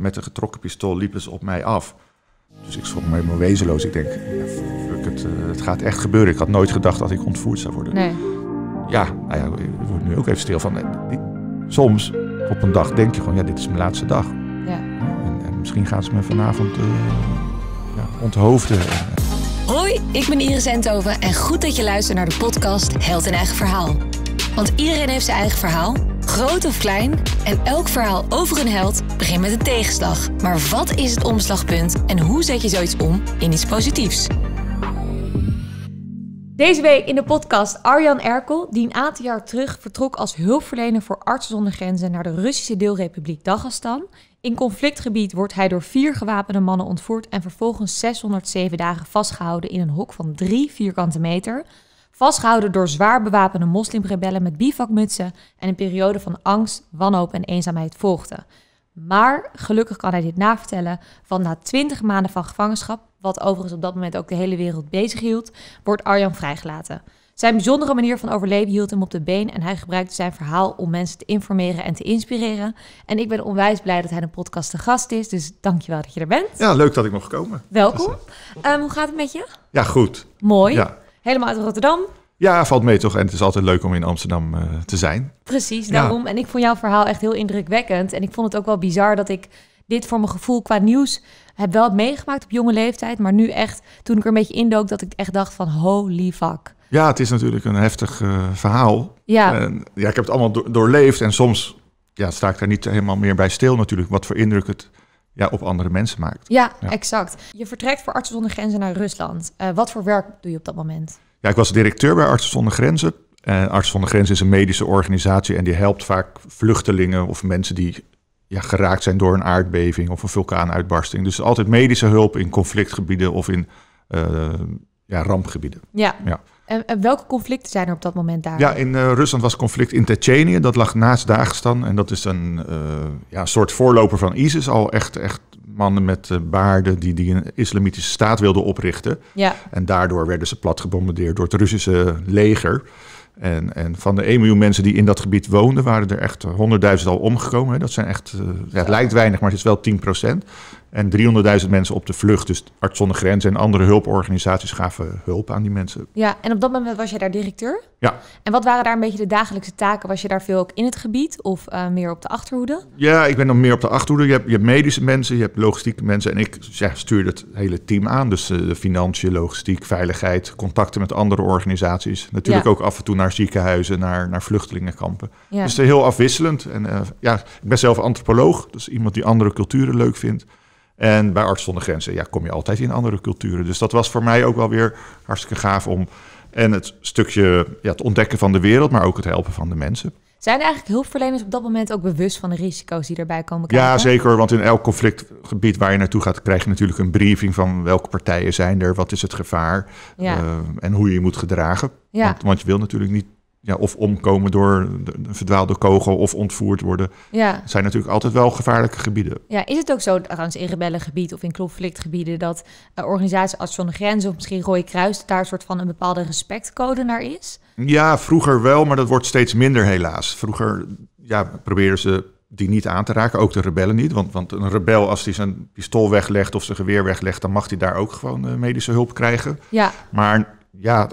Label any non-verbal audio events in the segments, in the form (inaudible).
Met een getrokken pistool liepen ze op mij af. Dus ik schrok me helemaal wezenloos. Ik denk, fuck, het, eh, het, gaat echt gebeuren. Ik had nooit gedacht dat ik ontvoerd zou worden. Nee. Ja, nou ja, ik word nu ook even stil van. Eh, soms op een dag denk je gewoon, ja, dit is mijn laatste dag. Ja. En, misschien gaan ze me vanavond uh, ja, onthoofden. Hoi, ik ben Iris Enthoven en goed dat je luistert naar de podcast Held een Eigen Verhaal. Want iedereen heeft zijn eigen verhaal Groot of klein, en elk verhaal over een held begint met een tegenslag. Maar wat is het omslagpunt en hoe zet je zoiets om in iets positiefs? Deze week in de podcast Arjan Erkel, die een aantal jaar terug vertrok als hulpverlener voor Artsen zonder Grenzen naar de Russische deelrepubliek Dagestan. In conflictgebied wordt hij door vier gewapende mannen ontvoerd en vervolgens 607 dagen vastgehouden in een hok van drie vierkante meter vastgehouden door zwaar bewapende moslimrebellen met bivakmutsen en een periode van angst, wanhoop en eenzaamheid volgde. Maar gelukkig kan hij dit navertellen, Van na 20 maanden van gevangenschap, wat overigens op dat moment ook de hele wereld bezig hield, wordt Arjan vrijgelaten. Zijn bijzondere manier van overleven hield hem op de been en hij gebruikte zijn verhaal om mensen te informeren en te inspireren. En ik ben onwijs blij dat hij een podcast te gast is, dus dankjewel dat je er bent. Ja, leuk dat ik nog gekomen. Welkom. Ehm, hoe gaat het met je? Ja, goed. Mooi. Ja, helemaal uit Rotterdam. Ja, valt mee toch? En het is altijd leuk om in Amsterdam eh, te zijn. Precies, daarom. En ik vond jouw verhaal echt heel indrukwekkend. En ik vond het ook wel bizar dat ik dit voor mijn gevoel qua nieuws heb wel meegemaakt op jonge leeftijd. Maar nu echt, toen ik er een beetje indook, dat ik echt dacht van holy fuck. Ja, het is natuurlijk een heftig eh, verhaal. Ja. En, ja, ik heb het allemaal doorleefd. En soms ja, sta ik daar niet helemaal meer bij stil natuurlijk. Wat voor indruk het ja, op andere mensen maakt. Ja, exact. Je vertrekt voor Artsen zonder Grenzen naar Rusland. Eh, wat voor werk doe je op dat moment? Ja, ik was directeur bij Artsen zonder Grenzen. Uh, Artsen zonder Grenzen is een medische organisatie en die helpt vaak vluchtelingen of mensen die ja, geraakt zijn door een aardbeving of een vulkaanuitbarsting. Dus altijd medische hulp in conflictgebieden of in eh, ja, rampgebieden. ja. En, welke conflicten zijn er op dat moment daar? Ja, in eh, Rusland was conflict in Tsjetsjenië. Dat lag naast Dagestan. En dat is een eh, ja, soort voorloper van ISIS. Al echt, echt mannen met eh, baarden die, die een islamitische staat wilden oprichten. Ja. En daardoor werden ze plat gebombardeerd door het Russische leger. En, en van de 1 miljoen mensen die in dat gebied woonden, waren er echt 100.000 al omgekomen. Dat zijn echt, ja, het lijkt weinig, maar het is wel 10 procent. En 300.000 mensen op de vlucht. Dus Arts zonder Grenzen en andere hulporganisaties gaven hulp aan die mensen. Ja, en op dat moment was jij daar directeur? Ja. En wat waren daar een beetje de dagelijkse taken? Was je daar veel ook in het gebied of eh, meer op de achterhoede? Ja, ik ben dan meer op de achterhoede. Je hebt, je medische mensen, je hebt logistieke mensen. En ik ja, stuurde het hele team aan. Dus eh, de financiën, logistiek, veiligheid, contacten met andere organisaties. Natuurlijk ook af en toe naar ziekenhuizen, naar, naar vluchtelingenkampen. Ja. Dus eh, heel afwisselend. En ja, ik ben zelf antropoloog. Dus iemand die andere culturen leuk vindt. En bij Arts zonder Grenzen ja, kom je altijd in andere culturen. Dus dat was voor mij ook wel weer hartstikke gaaf om. En het stukje ja, het ontdekken van de wereld, maar ook het helpen van de mensen. Zijn er eigenlijk hulpverleners op dat moment ook bewust van de risico's die erbij komen kijken? Ja, zeker. Want in elk conflictgebied waar je naartoe gaat, krijg je natuurlijk een briefing van welke partijen zijn er, wat is het gevaar eh, en hoe je je moet gedragen. Want, want, je wil natuurlijk niet ja, of omkomen door een verdwaalde kogel of ontvoerd worden. Ja. zijn natuurlijk altijd wel gevaarlijke gebieden. Ja, is het ook zo, trouwens, in rebellengebied of in conflictgebieden, dat eh, organisaties als Zonder Grenzen of misschien Rode Kruis daar een soort van een bepaalde respectcode naar is? Ja, vroeger wel, maar dat wordt steeds minder helaas. Vroeger ja, probeerden ze die niet aan te raken, ook de rebellen niet. Want, want een rebel, als hij zijn pistool weglegt of zijn geweer weglegt, dan mag hij daar ook gewoon eh, medische hulp krijgen. Ja. Maar ja,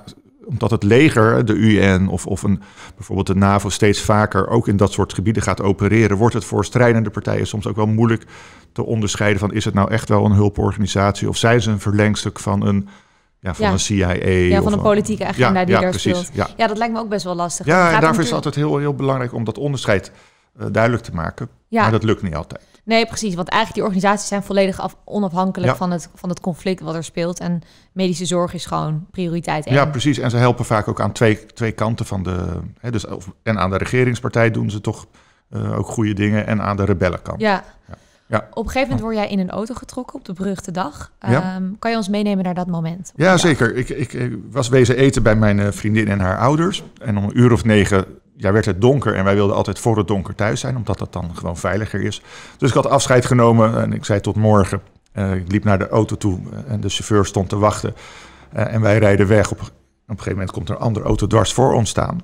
omdat het leger, de UN of, of een, bijvoorbeeld de NAVO steeds vaker ook in dat soort gebieden gaat opereren, wordt het voor strijdende partijen soms ook wel moeilijk te onderscheiden van is het nou echt wel een hulporganisatie of zijn ze een verlengstuk van een, ja, van een CIA. Ja, van een politieke agenda die ja, daar precies, speelt. Ja. dat lijkt me ook best wel lastig. Ja, daarvoor is het altijd heel, heel belangrijk om dat onderscheid eh, duidelijk te maken. Maar dat lukt niet altijd. Nee, precies. Want eigenlijk die organisaties zijn volledig onafhankelijk van, het, van het conflict wat er speelt. En medische zorg is gewoon prioriteit. Één. Ja, precies. En ze helpen vaak ook aan twee, twee kanten van de. Hè, dus, of, en aan de regeringspartij doen ze toch eh, ook goede dingen. En aan de rebellenkant. Ja. ja. Op een gegeven moment word jij in een auto getrokken op de beruchte dag. Ehm, kan je ons meenemen naar dat moment? Ja, zeker. Ik, ik, ik, was wezen eten bij mijn eh, vriendin en haar ouders. En om een uur of negen ja, werd het donker en wij wilden altijd voor het donker thuis zijn, omdat dat dan gewoon veiliger is. Dus ik had afscheid genomen en ik zei tot morgen. Eh, ik liep naar de auto toe eh, en de chauffeur stond te wachten. Eh, en wij rijden weg. Op, op een gegeven moment komt er een andere auto dwars voor ons staan.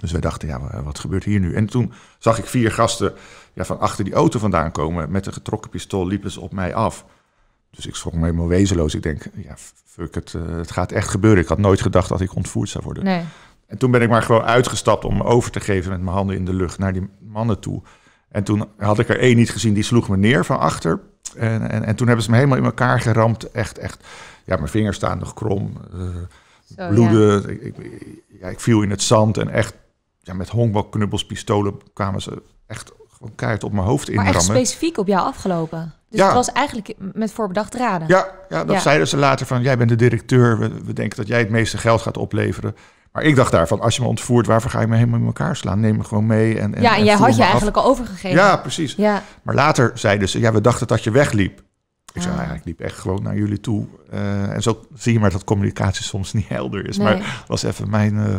Dus wij dachten, ja, wat gebeurt hier nu? En toen zag ik vier gasten ja, van achter die auto vandaan komen. Met een getrokken pistool liepen ze op mij af. Dus ik schrok me helemaal wezenloos. Ik denk, ja, fuck het, het gaat echt gebeuren. Ik had nooit gedacht dat ik ontvoerd zou worden. Nee. En toen ben ik maar gewoon uitgestapt om me over te geven met mijn handen in de lucht naar die mannen toe. En toen had ik er één niet gezien, die sloeg me neer van achter. En, en, en toen hebben ze me helemaal in elkaar geramd. Echt, echt. Ja, mijn vingers staan nog krom. Uh, bloeden. Ja. Ik, viel in het zand. En echt, ja, met honkbalknubbels, pistolen kwamen ze echt gewoon keihard op mijn hoofd in. Maar echt specifiek op jou afgelopen? Dus ja. het was eigenlijk met voorbedacht raden? Ja, ja dat zeiden ze later van, jij bent de directeur. we denken dat jij het meeste geld gaat opleveren. Maar ik dacht daarvan, als je me ontvoert, waarvoor ga je me helemaal in elkaar slaan? Neem me gewoon mee. En, en ja, en, jij had je af. eigenlijk al overgegeven. Ja, precies. Ja. Maar later zeiden ze, ja, we dachten dat je wegliep. Ik zei, eigenlijk ah. liep echt gewoon naar jullie toe. Eh, en zo zie je maar dat communicatie soms niet helder is. Maar dat was even mijn... Eh,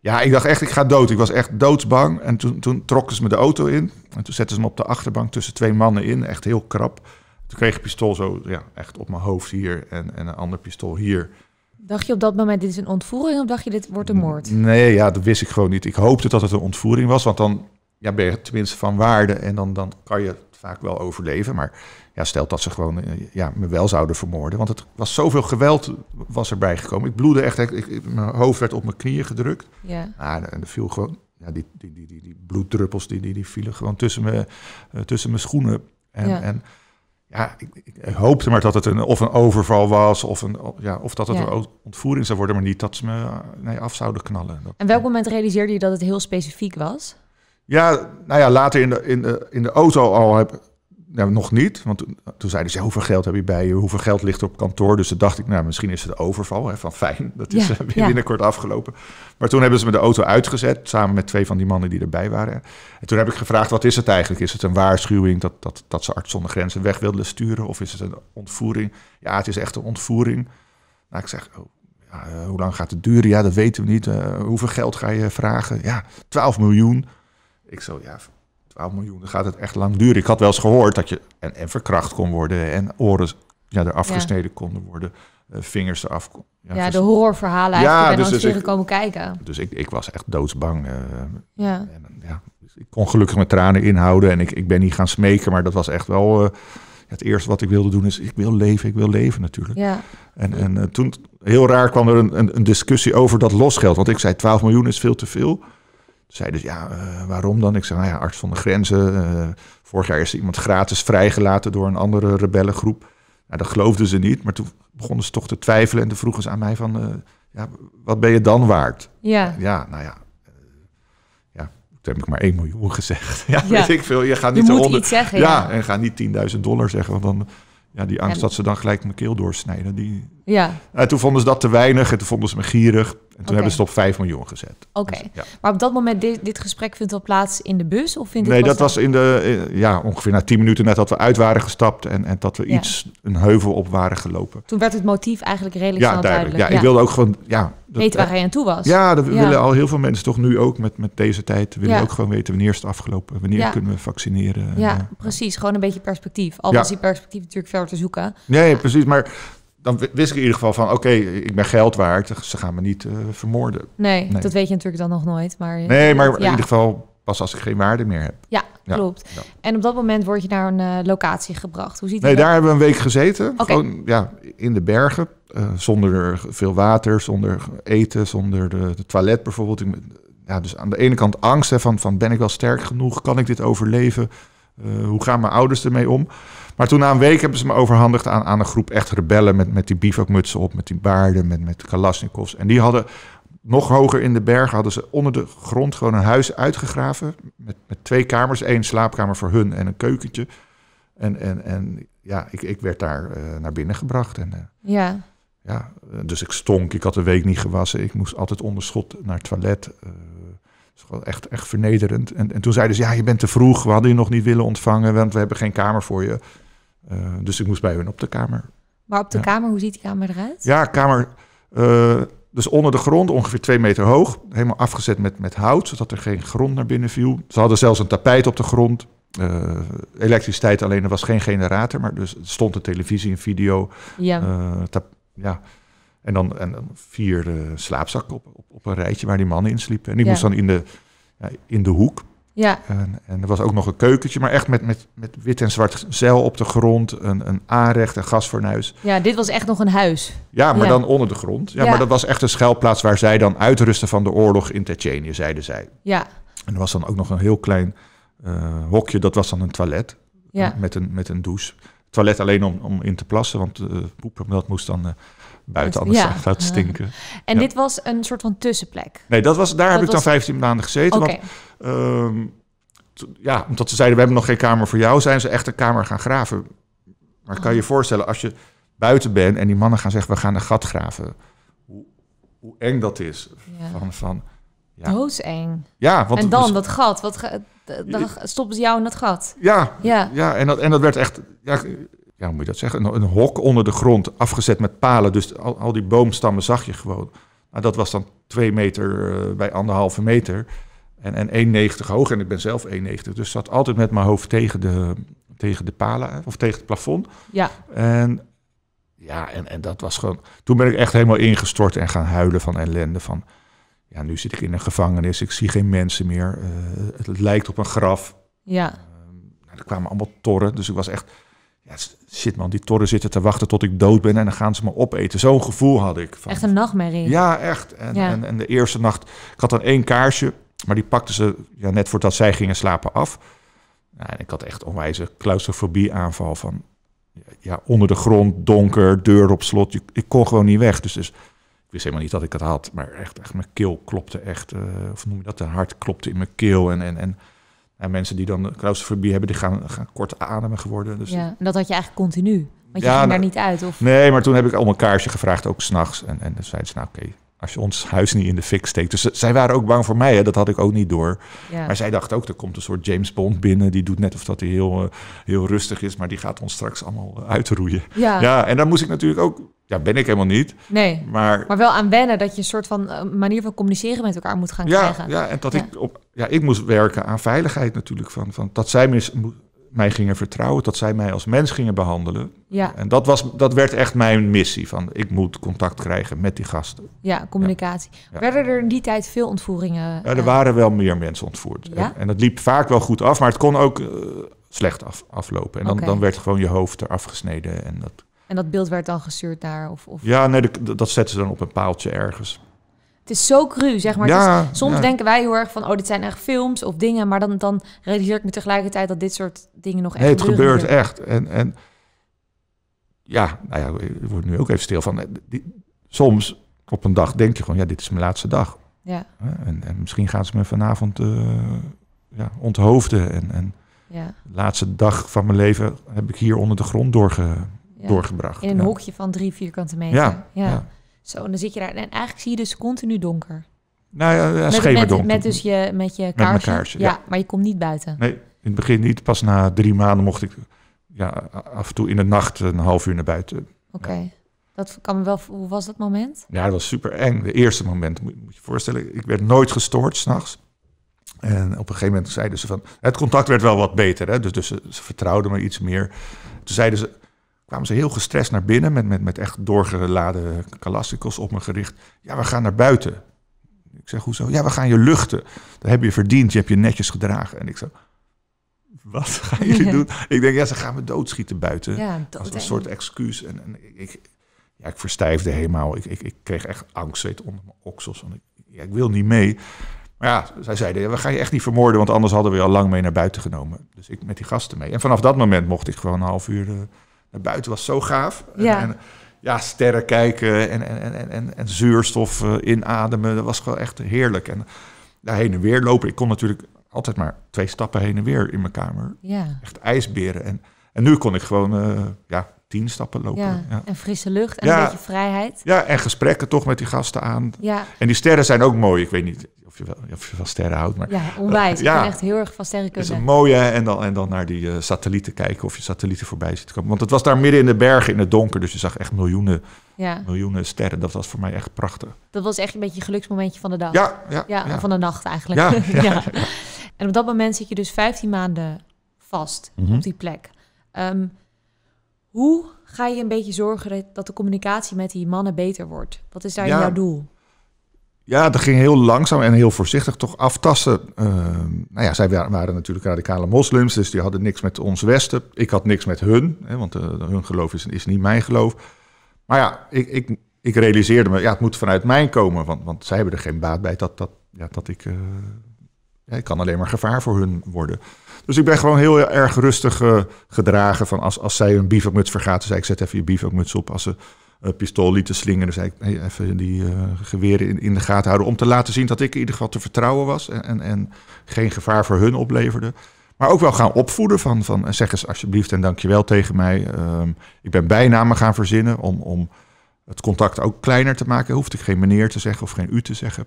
ja, ik dacht echt, ik ga dood. Ik was echt doodsbang. En toen, toen trokken ze me de auto in. En toen zetten ze me op de achterbank tussen twee mannen in. Echt heel krap. Toen kreeg ik een pistool zo ja, echt op mijn hoofd hier. En, en een ander pistool hier. Dacht je op dat moment, dit is een ontvoering of dacht je, dit wordt een moord? Nee, ja, dat wist ik gewoon niet. Ik hoopte dat het een ontvoering was, want dan ja, ben je tenminste van waarde en dan, dan kan je vaak wel overleven. Maar ja, stelt dat ze gewoon eh, ja, me wel zouden vermoorden. Want het was zoveel geweld was erbij gekomen. Ik bloedde echt, ik, mijn hoofd werd op mijn knieën gedrukt. Ja. Ah, en er viel gewoon, ja, die, die, die, die, bloeddruppels die, die, die vielen gewoon tussen mijn, eh, tussen mijn schoenen. En, ja. en ja, ik, hoopte maar dat het een, of een overval was, of, een, ja, of dat het een ontvoering zou worden, maar niet dat ze me eh, nee, af zouden knallen. en welk moment realiseerde je dat het heel specifiek was? Ja, nou ja, later in de, in de, in de auto al heb, nou, nog niet, want toen, zeiden ze, hoeveel geld heb je bij je? Hoeveel geld ligt er op kantoor? Dus toen dacht ik, nou, misschien is het overval hè, van fijn. Dat is eh, binnenkort afgelopen. Maar toen hebben ze me de auto uitgezet, samen met twee van die mannen die erbij waren. En toen heb ik gevraagd, wat is het eigenlijk? Is het een waarschuwing dat, dat, dat ze arts zonder grenzen weg wilden sturen? Of is het een ontvoering? Ja, het is echt een ontvoering. Nou, ik zeg, oh, ja, eh, hoe lang gaat het duren? Ja, dat weten we niet. Eh, hoeveel geld ga je vragen? Ja, 12 miljoen. Ik zo, ja, 12 miljoen, dan gaat het echt lang duren. Ik had wel eens gehoord dat je en, en verkracht kon worden en oren ja, er afgesneden konden worden, eh, vingers eraf Ja, dus de horrorverhalen eigenlijk. Ja, dus, dus ik, komen kijken. Dus ik, ik was echt doodsbang. Uh, ja. En, ja dus ik kon gelukkig mijn tranen inhouden en ik, ik ben niet gaan smeken, maar dat was echt wel... Eh, het eerste wat ik wilde doen is, ik wil leven, ik wil leven natuurlijk. Ja. En, en toen, heel raar kwam er een, een, een discussie over dat losgeld. Want ik zei, 12 miljoen is veel te veel zei dus, ja, eh, waarom dan? Ik zei, nou ja, arts van de grenzen. Eh, vorig jaar is iemand gratis vrijgelaten door een andere rebellengroep. Nou, dat geloofden ze niet, maar toen begonnen ze toch te twijfelen en toen vroegen ze aan mij van, eh, ja, wat ben je dan waard? Ja. Ja, nou ja. ja, toen heb ik maar 1 miljoen gezegd. (laughs) ja, weet ik veel. Je gaat niet je zeggen. Ja, en ga niet 10.000 dollar zeggen, want dan, ja, die angst dat ze dan gelijk mijn keel doorsnijden, die, ja. En eh, toen vonden ze dat te weinig en toen vonden ze me gierig. En toen hebben ze het op 5 miljoen gezet. Oké. Dus, maar op dat moment, dit, dit gesprek vindt al plaats in de bus? Of vindt nee, dat was in de, eh, ja, ongeveer na 10 minuten net dat we uit waren gestapt en, en dat we iets, een heuvel op waren gelopen. Toen werd het motief eigenlijk redelijk ja, duidelijk. Ja, ik wilde ook gewoon, ja. Dat, weten waar eh, hij aan toe was. Ja, dat willen al heel veel mensen toch nu ook met, met deze tijd. willen ook gewoon weten wanneer is het afgelopen, wanneer kunnen we vaccineren. Ja, precies. Gewoon een beetje perspectief. Al was die perspectief natuurlijk verder te zoeken. Nee, precies. Maar dan wist ik in ieder geval van, oké, ik ben geld waard. Ze gaan me niet eh, vermoorden. Nee, dat weet je natuurlijk dan nog nooit. Maar, nee, maar in ieder geval pas als ik geen waarde meer heb. Ja, klopt. En op dat moment word je naar een eh, locatie gebracht. Hoe ziet nee, daar hebben we een week gezeten. Okay. ja, in de bergen. Eh, zonder veel water, zonder eten, zonder de, toilet bijvoorbeeld. Ja, dus aan de ene kant angst hè, van, van ben ik wel sterk genoeg? Kan ik dit overleven? hoe gaan mijn ouders ermee om? Maar toen na een week hebben ze me overhandigd aan, aan een groep echt rebellen... met, met die bivakmutsen op, met die baarden, met, met kalasnikovs. En die hadden nog hoger in de bergen hadden ze onder de grond gewoon een huis uitgegraven. Met, met twee kamers, één slaapkamer voor hun en een keukentje. En, en, en ja, ik, ik werd daar eh, naar binnen gebracht. En, eh, ja. ja. Eh, dus ik stonk, ik had de week niet gewassen. Ik moest altijd onderschot naar het toilet. Uh, dat dus gewoon echt, echt vernederend. En, en toen zeiden ze, ja, je bent te vroeg. We hadden je nog niet willen ontvangen, want we hebben geen kamer voor je. Eh, dus ik moest bij hun op de kamer. Maar op de kamer, hoe ziet die kamer eruit? Ja, kamer. Eh, dus onder de grond, ongeveer twee meter hoog. Helemaal afgezet met, met hout, zodat er geen grond naar binnen viel. Ze hadden zelfs een tapijt op de grond. Eh, elektriciteit alleen, er was geen generator, maar dus stond een televisie, een video. Ja. Tap, ja. En dan en vier slaapzakken op, op, op, een rijtje waar die mannen in sliepen. En ik moest dan in de, in de hoek ja. En, er was ook nog een keukentje, maar echt met, met, met wit en zwart zeil op de grond, een, een aanrecht, een gasfornuis. Ja, dit was echt nog een huis. Ja, maar dan onder de grond. Ja, maar dat was echt een schuilplaats waar zij dan uitrusten van de oorlog in Tsjetsjenië, zeiden zij. Ja. En er was dan ook nog een heel klein eh, hokje, dat was dan een toilet ja. Eh, met, een, met een douche. Toilet alleen om, om in te plassen, want uh, dat moest dan buiten anders gaat stinken. En dit was een soort van tussenplek? Nee, dat was, daar heb ik dan 15 maanden gezeten. Want, ehm, ja, omdat ze zeiden, we hebben nog geen kamer voor jou, zijn ze echt een kamer gaan graven. Maar kan je je oh. voorstellen, als je buiten bent en die mannen gaan zeggen, we gaan een gat graven. Hoe, hoe eng dat is. Ja. Van, van, ja. Dooseng. Ja, want en dan dat gat, wat, dan stoppen ze jou in dat gat. Ja, ja. ja en, dat, en dat werd echt... Ja, ja, hoe moet je dat zeggen? Een, hok onder de grond, afgezet met palen. Dus al, al die boomstammen zag je gewoon. Nou, dat was dan twee meter eh, bij anderhalve meter. En, en 1,90 hoog. En ik ben zelf 1,90. Dus zat altijd met mijn hoofd tegen de, tegen de palen of tegen het plafond. Ja. En ja, en, en dat was gewoon. Toen ben ik echt helemaal ingestort en gaan huilen van ellende. Van ja, nu zit ik in een gevangenis. Ik zie geen mensen meer. Eh, het, lijkt op een graf. Ja. Ehm, nou, er kwamen allemaal torren. Dus ik was echt ja, shit man, die torren zitten te wachten tot ik dood ben en dan gaan ze me opeten. Zo'n gevoel had ik. Van, echt een nachtmerrie. Ja, echt. En, En, en, de eerste nacht, ik had dan één kaarsje, maar die pakten ze ja, net voordat zij gingen slapen af. en ik had echt onwijze claustrofobie aanval van ja, onder de grond, donker, deur op slot. ik kon gewoon niet weg. Dus, dus ik wist helemaal niet dat ik het had. Maar echt, echt mijn keel klopte echt, eh, of noem je dat, de hart klopte in mijn keel. En, en, en en mensen die dan claustrofobie hebben, die gaan, gaan kort ademen geworden. Dus ja, en dat had je eigenlijk continu? Want je ging nou, daar niet uit? Of? Nee, maar toen heb ik al mijn kaarsje gevraagd, ook s'nachts. En, en dan zeiden ze, nou oké, als je ons huis niet in de fik steekt. Dus zij waren ook bang voor mij, hè? dat had ik ook niet door. Maar zij dacht ook, er komt een soort James Bond binnen. Die doet net of dat hij heel, eh, heel rustig is, maar die gaat ons straks allemaal eh, uitroeien. Ja. ja, en daar moest ik natuurlijk ook... Ja, ben ik helemaal niet. Nee, maar, maar wel aan wennen dat je een soort van eh, manier van communiceren met elkaar moet gaan krijgen. Ja, en dat ik op... Ja, ik moest werken aan veiligheid natuurlijk. Van, van, dat zij mis, mij gingen vertrouwen, dat zij mij als mens gingen behandelen. Ja. En dat, was, dat werd echt mijn missie, van ik moet contact krijgen met die gasten. Ja, communicatie. Werden er in die tijd veel ontvoeringen? Ja, er eh, waren wel meer mensen ontvoerd. Ja? En, dat liep vaak wel goed af, maar het kon ook eh, slecht af, aflopen. En dan, dan werd gewoon je hoofd eraf gesneden en dat... En dat beeld werd dan gestuurd daar? Of, of... Ja, nee, dat zetten ze dan op een paaltje ergens. Het is zo cru, zeg maar. Ja, soms denken wij heel erg van, oh, dit zijn echt films of dingen. Maar dan, dan realiseer ik me tegelijkertijd dat dit soort dingen nog echt nee, het gebeurt echt. En, en ja, nou ja, ik word nu ook even stil van. Eh, soms op een dag denk je gewoon, ja, dit is mijn laatste dag. Ja. En, en misschien gaan ze me vanavond uh, ja, onthoofden. En, en ja. de laatste dag van mijn leven heb ik hier onder de grond doorge, doorgebracht. In een hokje van drie vierkante meter. ja. ja. Zo, en dan zit je daar. En eigenlijk zie je dus continu donker. Nou ja, schemerdonker. Met, met, dus je, met je kaars. ja. maar je komt niet buiten. Nee, in het begin niet. Pas na drie maanden mocht ik ja, af en toe in de nacht een half uur naar buiten. Oké. Dat kan wel. Hoe was dat moment? Ja, dat was super eng. De eerste moment moet, je voorstellen. Ik werd nooit gestoord s'nachts. En op een gegeven moment zeiden ze van. Het contact werd wel wat beter, hè? dus, dus ze, ze vertrouwden me iets meer. Toen zeiden ze kwamen ze heel gestrest naar binnen met, met, met echt doorgeladen kalastikos op me gericht. Ja, we gaan naar buiten. Ik zeg, hoezo? Ja, we gaan je luchten. Dat heb je verdiend, je hebt je netjes gedragen. En ik zeg wat (laughs) gaan jullie doen? Ik denk, ja, ze gaan me doodschieten buiten. Ja, is een soort excuus. En, en ik, ja, ik verstijfde helemaal. Ik, ik, ik kreeg echt angst, weet, onder mijn oksels. Want ik, ja, ik wil niet mee. Maar ja, zij zeiden, ja, we gaan je echt niet vermoorden, want anders hadden we je al lang mee naar buiten genomen. Dus ik met die gasten mee. En vanaf dat moment mocht ik gewoon een half uur... Eh, en buiten was zo gaaf. Ja. En, ja, sterren kijken en, en, en, en, en zuurstof eh, inademen. Dat was gewoon echt heerlijk. En daar heen en weer lopen. Ik kon natuurlijk altijd maar twee stappen heen en weer in mijn kamer. Ja. Echt ijsberen. En, en nu kon ik gewoon eh, ja, tien stappen lopen. Ja, ja. En frisse lucht en ja, een beetje vrijheid. Ja, en gesprekken toch met die gasten aan. Ja. En die sterren zijn ook mooi. Ik weet niet, of je wel, of je van sterren houdt. Maar, ja, onwijs. ja, ik ben echt heel erg van kunnen. Het is een mooie. En dan, en dan naar die eh, satellieten kijken of je satellieten voorbij ziet komen. Want het was daar midden in de bergen in het donker. Dus je zag echt miljoenen, ja. miljoenen sterren. Dat was voor mij echt prachtig. Dat was echt een beetje een geluksmomentje van de dag. Ja, ja, van de nacht eigenlijk. (laughs) Ja, En op dat moment zit je dus 15 maanden vast mhm. op die plek. Ehm, hoe ga je een beetje zorgen dat de communicatie met die mannen beter wordt? Wat is daar jouw doel? Ja, dat ging heel langzaam en heel voorzichtig toch aftasten. Uh, nou ja, zij waren natuurlijk radicale moslims, dus die hadden niks met ons Westen. Ik had niks met hun, hè, want eh, hun geloof is, is, niet mijn geloof. Maar ja, ik, ik, ik, realiseerde me, ja, het moet vanuit mij komen, want, want zij hebben er geen baat bij dat, dat, ja, dat ik... Uh, ja, ik kan alleen maar gevaar voor hun worden. Dus ik ben gewoon heel erg rustig eh, gedragen van als, als zij hun bivakmuts vergaten, zei ik zet even je bivakmuts op. Als ze eh, pistool lieten slingeren. Dus eigenlijk even die eh, geweren in, in, de gaten houden. Om te laten zien dat ik in ieder geval te vertrouwen was en, en, en geen gevaar voor hun opleverde. Maar ook wel gaan opvoeden van, van eh, zeg eens alsjeblieft en dankjewel tegen mij. Ehm, ik ben bijnamen gaan verzinnen om, om het contact ook kleiner te maken. Hoefde ik geen meneer te zeggen of geen u te zeggen.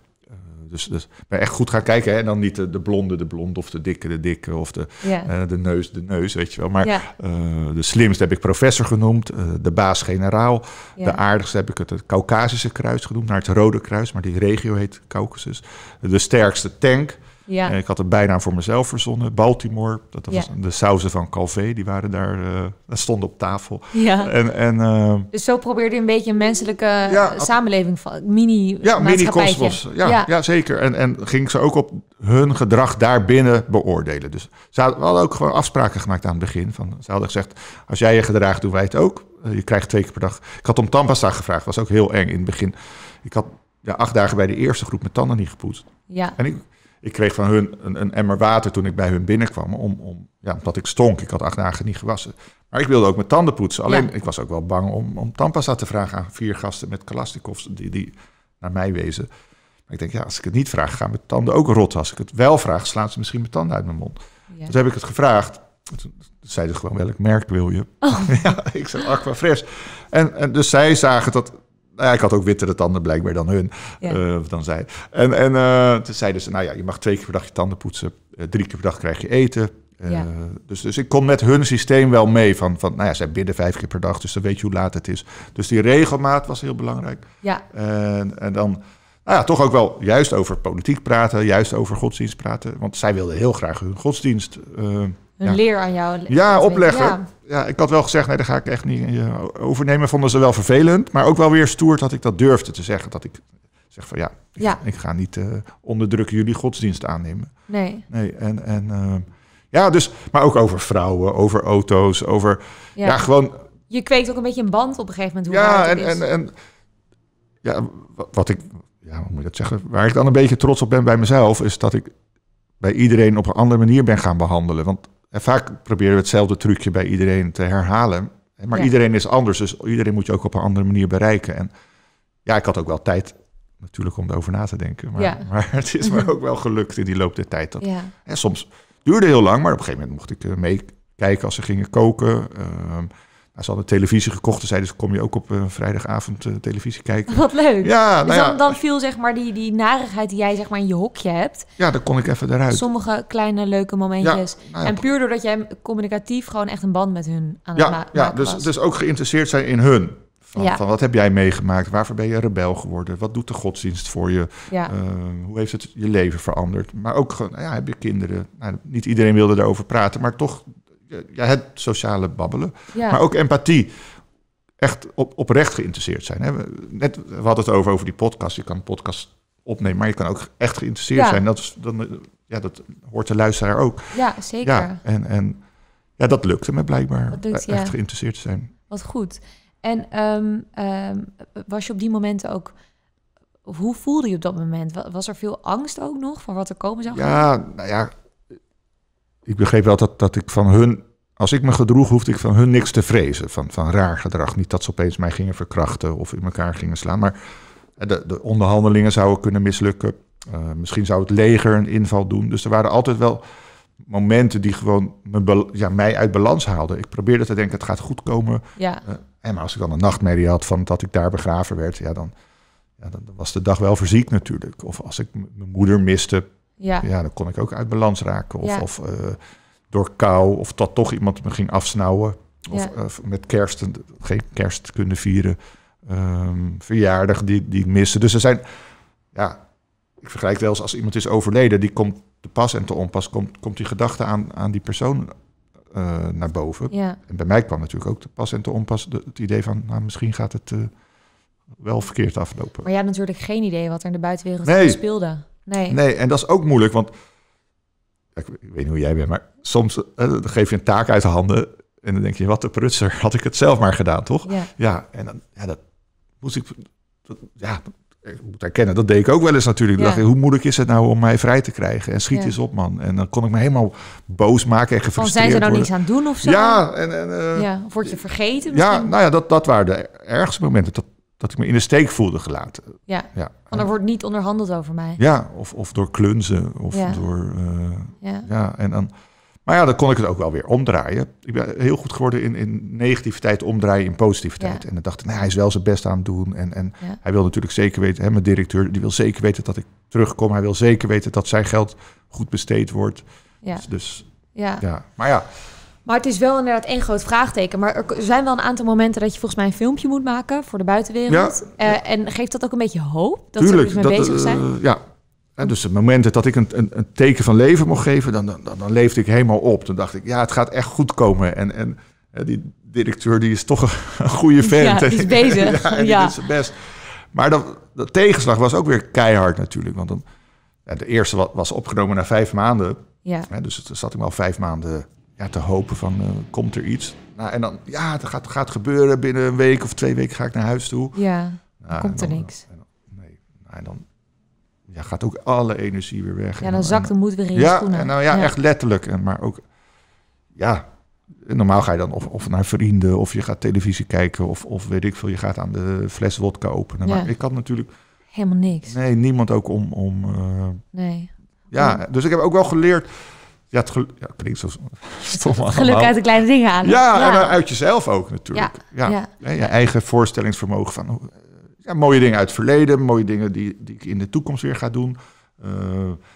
Dus, dus maar echt goed gaan kijken. Hè? En dan niet de, blonde, de blond of de dikke, de dikke, of de, eh, de neus, de neus, weet je wel. Maar eh, de slimste heb ik professor genoemd, eh, de baas-generaal. De aardigste heb ik het, het Caucasische kruis genoemd, naar het Rode Kruis, maar die regio heet Caucasus. De sterkste tank. Ja. ik had het bijna voor mezelf verzonnen. Baltimore, dat was de sauzen van Calvé, die waren daar, uh, stonden op tafel. Ja. En, en, eh, dus zo probeerde je een beetje een menselijke eh, samenleving, mini Ja, mini-kosmos. Ja, ja. zeker. En, en ging ze ook op hun gedrag daarbinnen beoordelen. Dus ze hadden, we hadden ook gewoon afspraken gemaakt aan het begin. Van, ze hadden gezegd, als jij je gedraagt, doen wij het ook. Je krijgt twee keer per dag. Ik had om tandpasta gevraagd, was ook heel eng in het begin. Ik had ja, acht dagen bij de eerste groep met tanden niet gepoetst. Ja. En ik, ik kreeg van hun een, een, emmer water toen ik bij hun binnenkwam, om, om, ja, omdat ik stonk. Ik had acht dagen niet gewassen. Maar ik wilde ook mijn tanden poetsen. Alleen ik was ook wel bang om, om te vragen aan vier gasten met kalastikovs die, die naar mij wezen. Maar ik denk, ja, als ik het niet vraag, gaan mijn tanden ook rot. Als ik het wel vraag, slaan ze misschien mijn tanden uit mijn mond. Dus heb ik het gevraagd. Toen zeiden ze gewoon, welk merk wil je? Oh. (laughs) ja, ik zei Aquafresh. En, en dus zij zagen dat nou ja, ik had ook wittere tanden blijkbaar dan hun, eh, of dan zij. En, en uh, toen zeiden ze, nou ja, je mag twee keer per dag je tanden poetsen, eh, drie keer per dag krijg je eten. dus, dus ik kon met hun systeem wel mee. Van, van, nou ja, zij bidden vijf keer per dag, dus dan weet je hoe laat het is. Dus die regelmaat was heel belangrijk. Ja. En, en dan nou ja, toch ook wel juist over politiek praten, juist over godsdienst praten. Want zij wilden heel graag hun godsdienst een leer aan jou. Ja, opleggen. Ja. ik had wel gezegd, nee, daar ga ik echt niet eh, overnemen. Vonden ze wel vervelend, maar ook wel weer stoer dat ik dat durfde te zeggen. Dat ik zeg van ja, ik, ja. ik ga niet eh, onderdrukken jullie godsdienst aannemen. Nee. Nee, en, en eh, ja, dus, maar ook over vrouwen, over auto's, over, ja, gewoon... Je kweekt ook een beetje een band op een gegeven moment. Hoe ja, en, en, en ja, wat ik, ja, hoe moet je dat zeggen? Waar ik dan een beetje trots op ben bij mezelf, is dat ik bij iedereen op een andere manier ben gaan behandelen. Want vaak proberen we hetzelfde trucje bij iedereen te herhalen. Maar iedereen is anders, dus iedereen moet je ook op een andere manier bereiken. En ja, ik had ook wel tijd natuurlijk om erover na te denken. Maar, (laughs) maar het is me ook wel gelukt in die loop der tijd. en soms duurde heel lang, maar op een gegeven moment mocht ik eh, meekijken als ze gingen koken. Ehm, ze hadden televisie gekocht. Ze dus zeiden dus kom je ook op een eh, vrijdagavond eh, televisie kijken. Wat leuk. Ja, dus nou dus dan, ja. viel zeg maar die, die narigheid die jij zeg maar in je hokje hebt. Ja, dan kon ik even eruit. Sommige kleine leuke momentjes. Nou en puur doordat jij communicatief gewoon echt een band met hun aan het ja, maken Ja, dus, dus ook geïnteresseerd zijn in hun. Van, ja. van, wat heb jij meegemaakt? Waarvoor ben je rebel geworden? Wat doet de godsdienst voor je? Ja. Ehm, hoe heeft het je leven veranderd? Maar ook, nou ja, heb je kinderen? Nou, niet iedereen wilde daarover praten, maar toch ja, het sociale babbelen. Maar ook empathie. Echt op, oprecht geïnteresseerd zijn. Hè? Net, we hadden het over, over die podcast. Je kan een podcast opnemen, maar je kan ook echt geïnteresseerd zijn. Dat, dan, ja, dat hoort de luisteraar ook. Ja, zeker. Ja, en, en ja, dat lukte me blijkbaar. echt geïnteresseerd te zijn. Wat goed. En ehm, ehm, was je op die momenten ook hoe voelde je op dat moment? Was er veel angst ook nog van wat er komen zou? Gaan? Ja, nou ja, ik begreep wel dat, dat ik van hun, als ik me gedroeg, hoefde ik van hun niks te vrezen. Van, van raar gedrag. Niet dat ze opeens mij gingen verkrachten of in elkaar gingen slaan. Maar eh, de, de onderhandelingen zouden kunnen mislukken. Eh, misschien zou het leger een inval doen. Dus er waren altijd wel momenten die gewoon me, ja, mij uit balans haalden. Ik probeerde te denken, het gaat goed komen. Ja. Eh, en maar als ik dan een nachtmerrie had van dat ik daar begraven werd, ja, dan, ja, dan was de dag wel verziekt natuurlijk. Of als ik mijn moeder miste, ja. ja, dan kon ik ook uit balans raken. Of, of eh, door kou, of dat toch iemand me ging afsnauwen. Of eh, met kerst, eh, geen kerst kunnen vieren. Ehm, verjaardag die, die ik miste. Dus er zijn, ja, ik vergelijk wel eens als iemand is overleden, die komt te pas en te onpas, komt, komt die gedachte aan, aan die persoon naar boven. Ja. En bij mij kwam natuurlijk ook te pas en te onpas het idee van, nou, misschien gaat het wel verkeerd aflopen. Maar jij had natuurlijk geen idee wat er in de buitenwereld nee. speelde. Nee. nee, en dat is ook moeilijk, want ik, weet niet hoe jij bent, maar soms eh, geef je een taak uit de handen en dan denk je, wat de prutser, had ik het zelf maar gedaan, toch? Ja, ja en dan, ja, dat moest ik, dat, ja, ik moet erkennen, dat deed ik ook wel eens natuurlijk. Dacht hoe moeilijk is het nou om mij vrij te krijgen? En schiet ja. eens op, man. En dan kon ik me helemaal boos maken en gefrustreerd oh, Van, zijn ze nou worden. niets aan doen of zo? Ja. En, en eh, ja, of word je vergeten misschien? Ja, nou ja, dat, dat waren de ergste momenten dat ik me in de steek voelde gelaten. Ja, ja. want er wordt niet onderhandeld over mij. Ja, of, of door klunzen. Of ja. door... Eh, ja. ja. en dan... Maar ja, dan kon ik het ook wel weer omdraaien. Ik ben heel goed geworden in, in negativiteit omdraaien in positiviteit. En dan dacht ik, nou, hij is wel zijn best aan het doen. En, en hij wil natuurlijk zeker weten, hè, mijn directeur, die wil zeker weten dat ik terugkom. Hij wil zeker weten dat zijn geld goed besteed wordt. Ja. Dus, dus ja. ja. Maar ja, maar het is wel inderdaad één groot vraagteken. Maar er zijn wel een aantal momenten dat je volgens mij een filmpje moet maken voor de buitenwereld. Eh, en geeft dat ook een beetje hoop dat ze er dus mee bezig eh, zijn? ja. En dus de momenten dat ik een, een, een, teken van leven mocht geven, dan, dan, dan, leefde ik helemaal op. Dan dacht ik, ja, het gaat echt goed komen. En, en die directeur die is toch een, (laughs) goede vent. (laughs) Ja, die is bezig. ja, en die doet zijn best. Maar dat, dat tegenslag was ook weer keihard natuurlijk. Want dan, de eerste was opgenomen na vijf maanden. Ja. dus zat ik al vijf maanden ja, te hopen van eh, komt er iets. Nou, en dan, ja, het gaat, gaat gebeuren. Binnen een week of twee weken ga ik naar huis toe. Ja, nou, komt er niks. En dan, nee, nou, en dan ja, gaat ook alle energie weer weg. Ja, dan, zakt de moed weer in ja, schoenen. nou ja, echt letterlijk. En, maar ook, ja, normaal ga je dan of, of naar vrienden... of je gaat televisie kijken of, of weet ik veel. Je gaat aan de fles wodka openen. Ja. Maar ik had natuurlijk... Helemaal niks. Nee, niemand ook om... om eh, nee. Ja, dus ik heb ook wel geleerd ja, het, geluk, ja, klinkt zo (laughs) stom. Geluk uit de kleine dingen halen Ja, en uit jezelf ook natuurlijk. Ja, ja. Je eigen voorstellingsvermogen van eh, mooie dingen uit het verleden, mooie dingen die, die ik in de toekomst weer ga doen. Eh,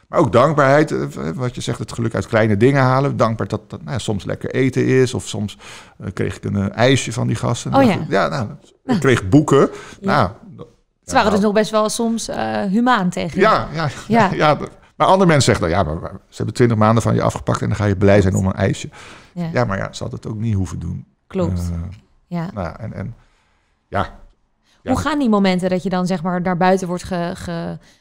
maar ook dankbaarheid, eh, wat je zegt, het geluk uit kleine dingen halen. Dankbaar dat dat nou soms lekker eten is, of soms kreeg ik een ijsje van die gasten. Oh, nou, ja. ja, nou, ik kreeg boeken. Nou, Ze waren dus nou. nog best wel soms humaan tegen je. Ja, ja, ja. (laughs) Maar andere mensen zeggen dan, ja, maar ze hebben twintig maanden van je afgepakt en dan ga je blij zijn om een ijsje. Ja, maar ja, ze hadden het ook niet hoeven doen. Klopt. Eh, ja. Nou, en, en ja. Hoe gaan die momenten dat je dan zeg maar daar buiten wordt ge,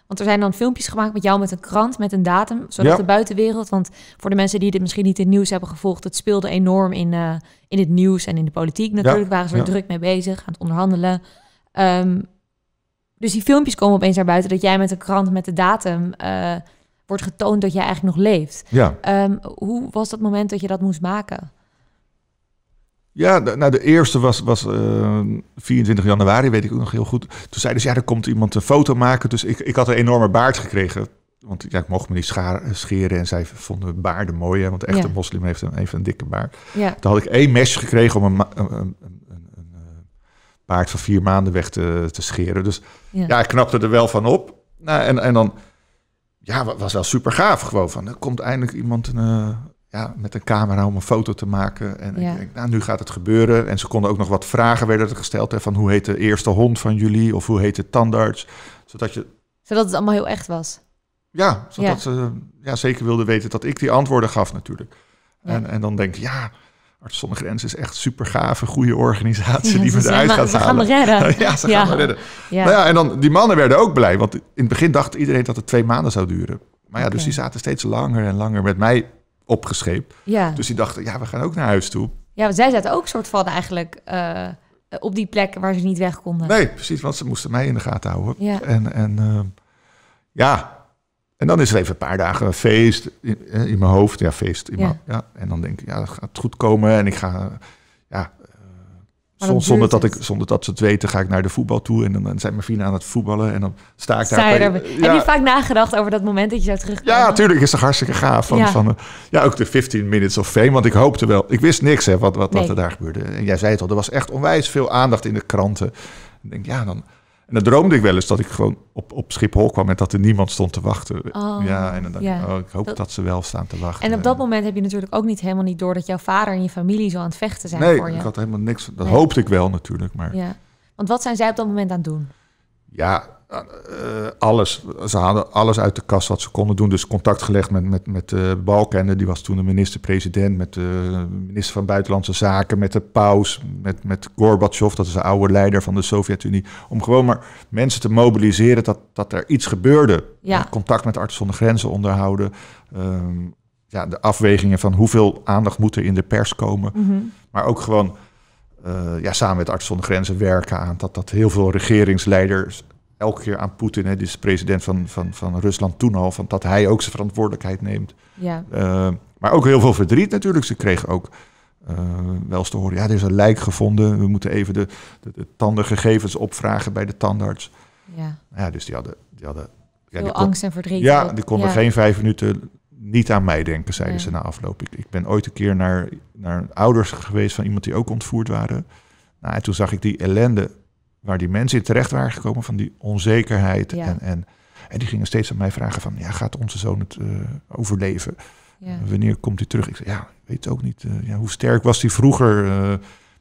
Want er zijn dan filmpjes gemaakt met jou met een krant, met een datum, zodat de buitenwereld... Want voor de mensen die dit misschien niet in het nieuws hebben gevolgd, het speelde enorm in, eh, in het nieuws en in de politiek natuurlijk. Waren ze er druk mee bezig, aan het onderhandelen. Ehm, dus die filmpjes komen opeens naar buiten dat jij met een krant met de datum... Eh, wordt getoond dat je eigenlijk nog leeft. Ja. Ehm, hoe was dat moment dat je dat moest maken? Ja, nou de eerste was, was 24 eh, januari, weet ik ook nog heel goed. Toen zei dus, ja, er komt iemand een foto maken. Dus ik, ik had een enorme baard gekregen. Want ja, ik mocht me niet scharen, scheren en zij vonden baarden mooi. Hè, want echt moslim heeft een, even een dikke baard. Ja. Toen had ik één mesje gekregen om een, een, een, een, eh, baard van vier maanden weg te, te scheren. Dus ja. ja, ik knapte er wel van op. Nou, en, en dan ja, was wel super gaaf gewoon. Van, er komt eindelijk iemand een, eh, ja, met een camera om een foto te maken. En ja. nou, nu gaat het gebeuren. En ze konden ook nog wat vragen werden er gesteld. Hè, van hoe heet de eerste hond van jullie? Of hoe heet de tandarts? Zodat, je... zodat het allemaal heel echt was. Ja, zodat ze ja, zeker wilden weten dat ik die antwoorden gaf natuurlijk. En, en dan denk ik, ja, Arts zonder Grenzen is echt super gave, goede organisatie die we eruit gaat halen. gaan redden. (laughs) ja, ze ja. gaan me redden. Ja. Nou ja, en dan, die mannen werden ook blij, want in het begin dacht iedereen dat het twee maanden zou duren. Maar ja, dus die zaten steeds langer en langer met mij opgescheept. Ja. Dus die dachten, ja, we gaan ook naar huis toe. Ja, want zij zaten ook soort van eigenlijk eh, op die plek waar ze niet weg konden. Nee, precies, want ze moesten mij in de gaten houden. Ja. En, en ehm, ja, en dan is er even een paar dagen een feest in, eh, in, mijn hoofd. Ja, feest. In ja. Mijn, ja. En dan denk ik, ja, gaat goed komen. En ik ga, eh, ja, Zonder, dat ik, zonder dat ze het weten, ga ik naar de voetbal toe. En dan, zijn mijn vrienden aan het voetballen. En dan sta ik daar. Er, Heb je vaak nagedacht over dat moment dat je zou terugkomen? Ja, natuurlijk is het hartstikke gaaf. Van, ja. Van, eh, ja, ook de 15 minutes of fame. Want ik hoopte wel, ik wist niks hè, wat, wat, wat er daar gebeurde. En jij zei het al, er was echt onwijs veel aandacht in de kranten. Ik denk, ja, dan en droomde ik wel eens dat ik gewoon op, op Schiphol kwam en dat er niemand stond te wachten. Oh, ja, en dan ja. ik, oh, ik hoop dat... ze wel staan te wachten. En op dat moment heb je natuurlijk ook niet helemaal niet door dat jouw vader en je familie zo aan het vechten zijn nee, voor je. Nee, ik had helemaal niks. Dat hoopte ik wel natuurlijk, maar... Ja. Want wat zijn zij op dat moment aan het doen? Ja, eh, alles. Ze hadden alles uit de kast wat ze konden doen. Dus contact gelegd met, met, met uh, eh, Balkenende, die was toen de minister-president, met de eh, minister van Buitenlandse Zaken, met de paus, met, met Gorbachev, dat is de oude leider van de Sovjet-Unie. Om gewoon maar mensen te mobiliseren dat, dat er iets gebeurde. Contact met artsen zonder grenzen onderhouden. Ehm, ja, de afwegingen van hoeveel aandacht moet er in de pers komen. Mhm. Maar ook gewoon ja, samen met Artsen zonder Grenzen werken aan dat, dat heel veel regeringsleiders elke keer aan Poetin, hè, dus president van, van, van Rusland toen al, van dat hij ook zijn verantwoordelijkheid neemt. Ja. Eh, maar ook heel veel verdriet natuurlijk. Ze kregen ook eh, wel eens te horen, ja, er is een lijk gevonden, we moeten even de, de, tandengegevens opvragen bij de tandarts. Ja. ja dus die hadden... Die hadden ja, veel angst en verdriet. Ja, die konden geen vijf minuten niet aan mij denken, zeiden ze na afloop. Ik, ik ben ooit een keer naar, naar ouders geweest van iemand die ook ontvoerd waren. Nou, en toen zag ik die ellende waar die mensen in terecht waren gekomen van die onzekerheid. En, en, en die gingen steeds aan mij vragen van, ja, gaat onze zoon het eh, overleven? Eh, wanneer komt hij terug? Ik zei, ja, weet ook niet. Eh, ja, hoe sterk was hij vroeger?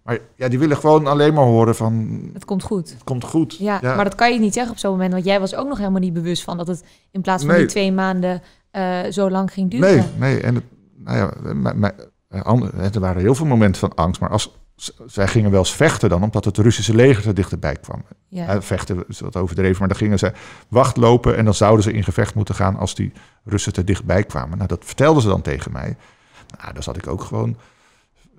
maar ja, die willen gewoon alleen maar horen van... Het komt goed. Het komt goed. Ja, maar dat kan je niet zeggen op zo'n moment. Want jij was ook nog helemaal niet bewust van dat het in plaats van die twee maanden zo lang ging duren. Nee, nee. En het, nou ja, maar, er waren heel veel momenten van angst. Maar als, zij gingen wel eens vechten dan, omdat het Russische leger er dichterbij kwam. Ja. Eh, vechten is wat overdreven, maar dan gingen ze wachtlopen en dan zouden ze in gevecht moeten gaan als die Russen te dichtbij kwamen. Nou, dat vertelden ze dan tegen mij. Nou, dan zat ik ook gewoon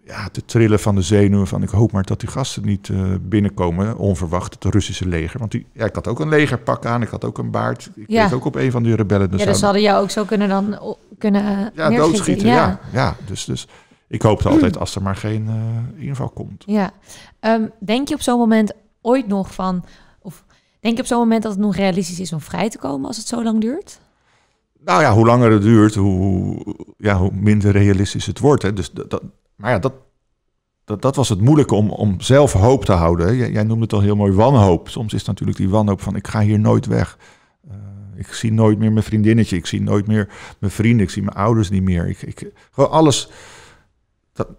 ja, te trillen van de zenuwen. Van ik hoop maar dat die gasten niet eh, binnenkomen, onverwacht, het Russische leger. Want die, ja, ik had ook een legerpak aan, ik had ook een baard. Ik ja. ook op een van die rebellen. Ja, dus zouden... hadden jou ook zo kunnen dan kunnen ja, eh, doodschieten. Ja. ja, ja dus, dus ik hoopte altijd hmm. als er maar geen eh, inval komt. Ja. Ehm, denk je op zo'n moment ooit nog van, of denk je op zo'n moment dat het nog realistisch is om vrij te komen als het zo lang duurt? Nou ja, hoe langer het duurt, hoe, ja, hoe minder realistisch het wordt. Hè. Dus dat, maar ja, dat, dat, dat was het moeilijke om, om zelf hoop te houden. Jij, jij noemde het al heel mooi wanhoop. Soms is natuurlijk die wanhoop van ik ga hier nooit weg. Eh, ik zie nooit meer mijn vriendinnetje. Ik zie nooit meer mijn vrienden. Ik zie mijn ouders niet meer. Ik, ik, gewoon alles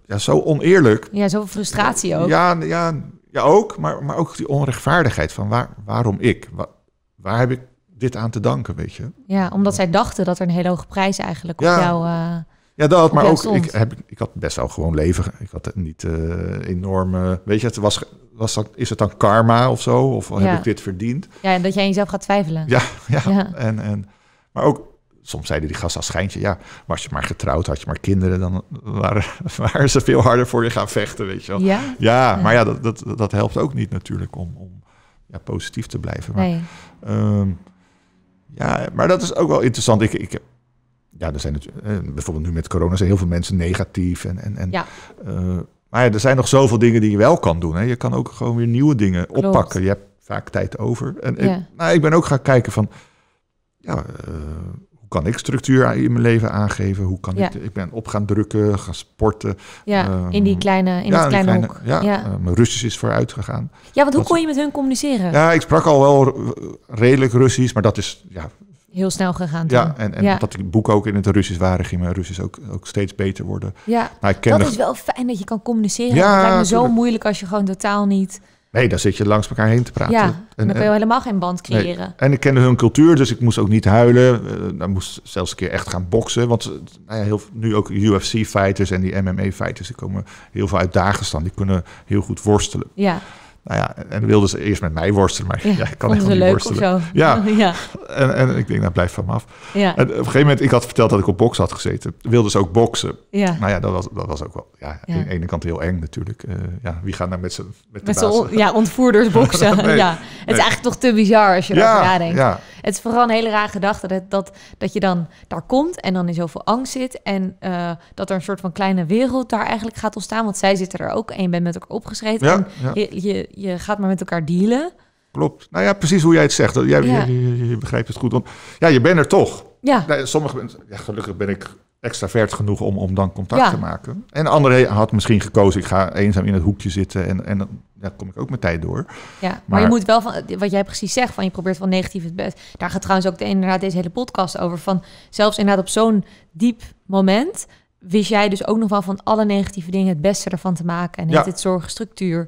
ja, zo oneerlijk. Ja, zoveel frustratie ook. Ja, ja, ja ook, maar, maar ook die onrechtvaardigheid van waar, waarom ik? Waar, waar heb ik dit aan te danken, weet je? Ja, omdat zij dachten dat er een hele hoge prijs eigenlijk ja. op jou... Uh, eh, ja, dat, maar ook, ik, heb, ik had best wel gewoon leven. Ik had niet uh, eh, enorme... Eh, weet je, het was, was dat, is het dan karma of zo? Of heb ik dit verdiend? Ja, en dat jij jezelf gaat twijfelen. (laughs) ja. ja. En, en, maar ook soms zeiden die gasten als schijntje, ja, was je maar getrouwd, had je maar kinderen, dan waren, (laughs) waren ze veel harder voor je gaan vechten, weet je wel. Ja, ja maar ja, dat, dat, dat helpt ook niet natuurlijk om, om ja, positief te blijven. Maar, nee. Ehm, ja, maar dat is ook wel interessant. Ik, ik, ja, er zijn natuurlijk, eh, bijvoorbeeld nu met corona zijn heel veel mensen negatief. En, en, en, ja. Eh, maar ja, er zijn nog zoveel dingen die je wel kan doen. Hè. Je kan ook gewoon weer nieuwe dingen oppakken. Je hebt vaak tijd over. En ja. ik, nou, ik ben ook gaan kijken van, ja, eh, kan ik structuur in mijn leven aangeven? Hoe kan ik... Ik ben op gaan drukken, gaan sporten. Ja, ehm, in die kleine, in ja, kleine, hoek. Ja, ja. Eh, mijn Russisch is vooruit gegaan. Ja, want hoe kon je met hun communiceren? Ja, ik sprak al wel redelijk Russisch, maar dat is... Ja, Heel snel gegaan toen. Ja, en, dat ik boeken ook in het Russisch waren, ging mijn Russisch ook, ook steeds beter worden. Ja, maar ik ken dat is wel fijn dat je kan communiceren. Ja, lijkt me zo moeilijk als je gewoon totaal niet Nee, daar zit je langs elkaar heen te praten. Ja, en, dan kun je helemaal geen band creëren. Nee. En ik kende hun cultuur, dus ik moest ook niet huilen. Eh, dan moest zelfs een keer echt gaan boksen. Want eh, nou ja, heel, nu ook UFC-fighters en die MMA-fighters... die komen heel veel uit Dagestan. Die kunnen heel goed worstelen. Ja. Nou ja, en wilde ze eerst met mij worstelen, maar ja, ik kan echt niet worstelen. Of zo. Ja, (laughs) ja. En, en ik denk, dat nou, blijft van me af. Ja. En op een gegeven moment, ik had verteld dat ik op boksen had gezeten. wilde ze ook boksen. Ja. Nou ja, dat was, dat was ook wel, ja, aan de ene kant heel eng natuurlijk. Eh, ja, wie gaat nou met z'n met, met de On, ja, (laughs) ontvoerders boksen. (laughs) ja. Het is eigenlijk toch te bizar als je erover nadenkt. Ja. Het is vooral een hele raar gedachte dat, dat, dat je dan daar komt en dan in zoveel angst zit. En eh, dat er een soort van kleine wereld daar eigenlijk gaat ontstaan. Want zij zitten er ook en je bent met elkaar opgeschreven. en je je gaat maar met elkaar dealen. Klopt. Nou ja, precies hoe jij het zegt. Jij, je, begrijpt het goed. Want ja, je bent er toch. Ja. Nee, sommige mensen, ja, gelukkig ben ik extravert genoeg om, om dan contact te maken. En andere had misschien gekozen, ik ga eenzaam in het hoekje zitten en, en dan ja, kom ik ook mijn tijd door. Ja, maar, je moet wel van, wat jij precies zegt, van je probeert van negatief het best. Daar gaat trouwens ook de, inderdaad deze hele podcast over. Van zelfs inderdaad op zo'n diep moment wist jij dus ook nog wel van alle negatieve dingen het beste ervan te maken. En heeft dit zorgstructuur,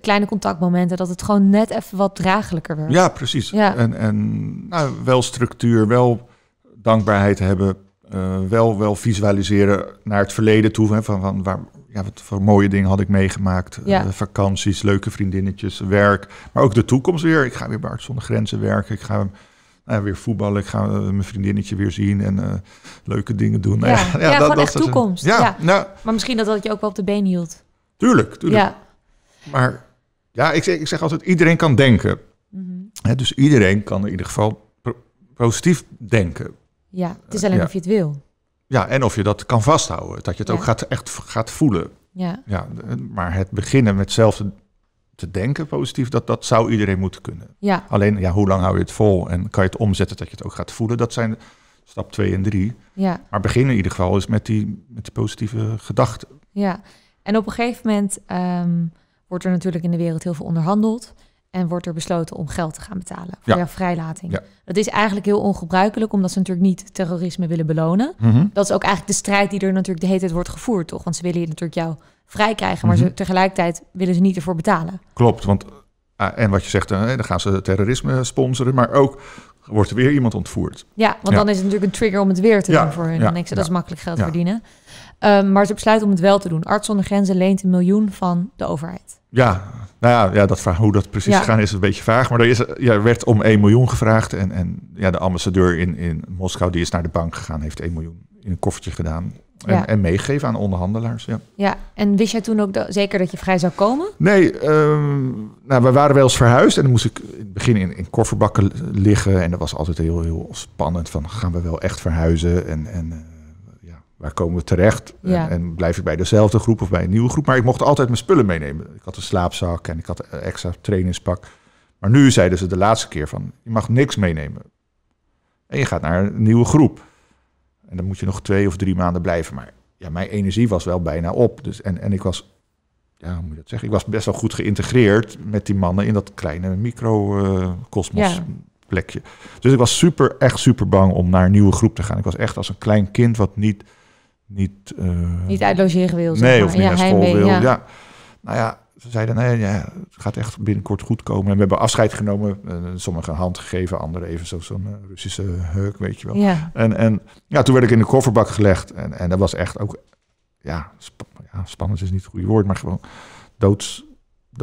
kleine contactmomenten, dat het gewoon net even wat draaglijker wordt. Ja, precies. Ja. En, en nou, wel structuur, wel dankbaarheid hebben, eh, wel, wel visualiseren naar het verleden toe. van, van waar, ja, wat voor mooie dingen had ik meegemaakt. Eh, vakanties, leuke vriendinnetjes, werk. Maar ook de toekomst weer. Ik ga weer bij Zonder Grenzen werken. Ik ga nou weer voetballen. Ik ga eh, mijn vriendinnetje weer zien en leuke dingen doen. Ja, (laughs) ja, dat, gewoon echt toekomst. ja, maar misschien dat dat je ook wel op de been hield. Tuurlijk, tuurlijk. Ja. Maar ja, ik zeg, ik zeg altijd, iedereen kan denken. Mhm. dus iedereen kan in ieder geval positief denken. Ja, het is alleen of je het wil. Ja, en of je dat kan vasthouden. Dat je het ook gaat, echt gaat voelen. Ja. Ja, eh, maar het beginnen met zelf te denken positief, dat, dat zou iedereen moeten kunnen. Ja. Alleen, ja, hoe lang hou je het vol en kan je het omzetten dat je het ook gaat voelen? Dat zijn stap 2 en 3. Ja. Maar beginnen in ieder geval is met die, met die positieve gedachten. Ja, en op een gegeven moment... Ehm, wordt er natuurlijk in de wereld heel veel onderhandeld. En wordt er besloten om geld te gaan betalen voor jouw vrijlating. Dat is eigenlijk heel ongebruikelijk, omdat ze natuurlijk niet terrorisme willen belonen. Mhm. Dat is ook eigenlijk de strijd die er natuurlijk de hele tijd wordt gevoerd, toch? Want ze willen je natuurlijk jou vrij krijgen, maar mhm. ze, tegelijkertijd willen ze niet ervoor betalen. Klopt, want ah, en wat je zegt, eh, dan gaan ze terrorisme sponsoren, maar ook wordt er weer iemand ontvoerd. Ja, want dan is het natuurlijk een trigger om het weer te doen voor hun. Dan ze, dat is makkelijk geld verdienen. Ehm, maar ze besluit om het wel te doen. Arts zonder grenzen leent een miljoen van de overheid. Ja, nou ja, ja dat hoe dat precies ja. gegaan is een beetje vaag. Maar er, is, ja, werd om 1 miljoen gevraagd. En, en ja, de ambassadeur in, in Moskou die is naar de bank gegaan, heeft 1 miljoen in een koffertje gedaan. En, ja. en, meegeven aan onderhandelaars. Ja. ja, en wist jij toen ook zeker dat je vrij zou komen? Nee, ehm, nou, we waren wel eens verhuisd en dan moest ik in het begin in, in kofferbakken liggen. En dat was altijd heel, heel spannend van gaan we wel echt verhuizen? En, en eh, waar komen we terecht? En, en, blijf ik bij dezelfde groep of bij een nieuwe groep? Maar ik mocht altijd mijn spullen meenemen. Ik had een slaapzak en ik had een extra trainingspak. Maar nu zeiden ze de laatste keer van, je mag niks meenemen. En je gaat naar een nieuwe groep. En dan moet je nog twee of drie maanden blijven. Maar ja, mijn energie was wel bijna op. Dus, en, en ik was, ja, hoe moet je dat zeggen? Ik was best wel goed geïntegreerd met die mannen in dat kleine micro Uh, Plekje. Dus ik was super, echt super bang om naar een nieuwe groep te gaan. Ik was echt als een klein kind wat niet niet... Uh, niet uitlogeren wil. Nee, of niet ja, naar school wil. Ja. Nou ja, ze zeiden, nee, ja, het gaat echt binnenkort goed komen. En we hebben afscheid genomen. Uh, eh, sommigen hand gegeven, anderen even zo'n eh, Russische heuk, weet je wel. Ja. En, en ja, toen werd ik in de kofferbak gelegd. En, en dat was echt ook, ja, ja spannend is niet het goede woord, maar gewoon doods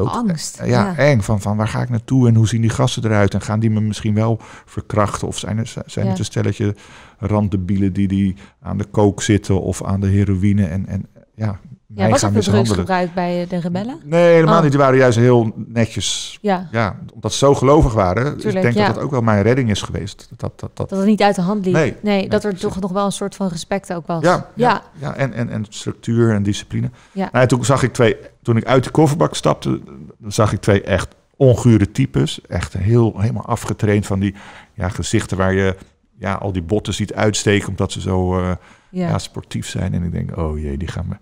Angst. Ja, eng. Van, van waar ga ik naartoe en hoe zien die gasten eruit? En gaan die me misschien wel verkrachten? Of zijn, er, zijn ja. het een stelletje randdebielen die, die aan de kook zitten of aan de heroïne? En, en ja, ja, was het drugsgebruik bij de rebellen? Nee, helemaal oh. niet. Die waren juist heel netjes. Ja. ja omdat ze zo gelovig waren. dus ik denk dat dat ook wel mijn redding is geweest. Dat, dat, dat, dat... dat het niet uit de hand liep. Nee, nee, dat er toch nog wel een soort van respect ook was. Ja, ja, ja. en, en, en structuur en discipline. Ja. Nou, toen zag ik twee, toen ik uit de kofferbak stapte, zag ik twee echt ongure types. Echt heel, helemaal afgetraind van die ja, gezichten waar je ja, al die botten ziet uitsteken. Omdat ze zo eh, ja. sportief zijn. En ik denk, oh jee, die gaan me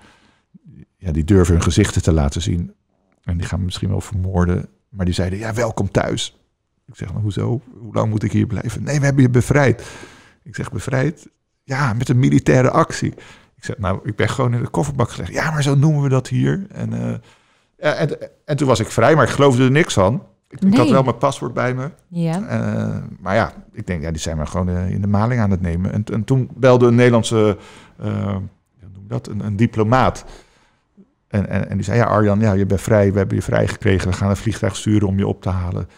ja, die durven hun gezichten te laten zien. En die gaan me misschien wel vermoorden. Maar die zeiden, ja, welkom thuis. Ik zeg, nou, hoezo? Hoe lang moet ik hier blijven? Nee, we hebben je bevrijd. Ik zeg, bevrijd? Ja, met een militaire actie. Ik zeg, nou, ik ben gewoon in de kofferbak gelegd. Ja, maar zo noemen we dat hier. En, eh, en, en toen was ik vrij, maar ik geloofde er niks van. Ik, had wel mijn paswoord bij me. Ja. Eh, maar ja, ik denk, ja, die zijn maar gewoon eh, in de maling aan het nemen. En, en toen belde een Nederlandse, noem dat, een, een diplomaat. En, en, en die zei, ja Arjan, ja, je bent vrij, we hebben je vrij gekregen. We gaan een vliegtuig sturen om je op te halen.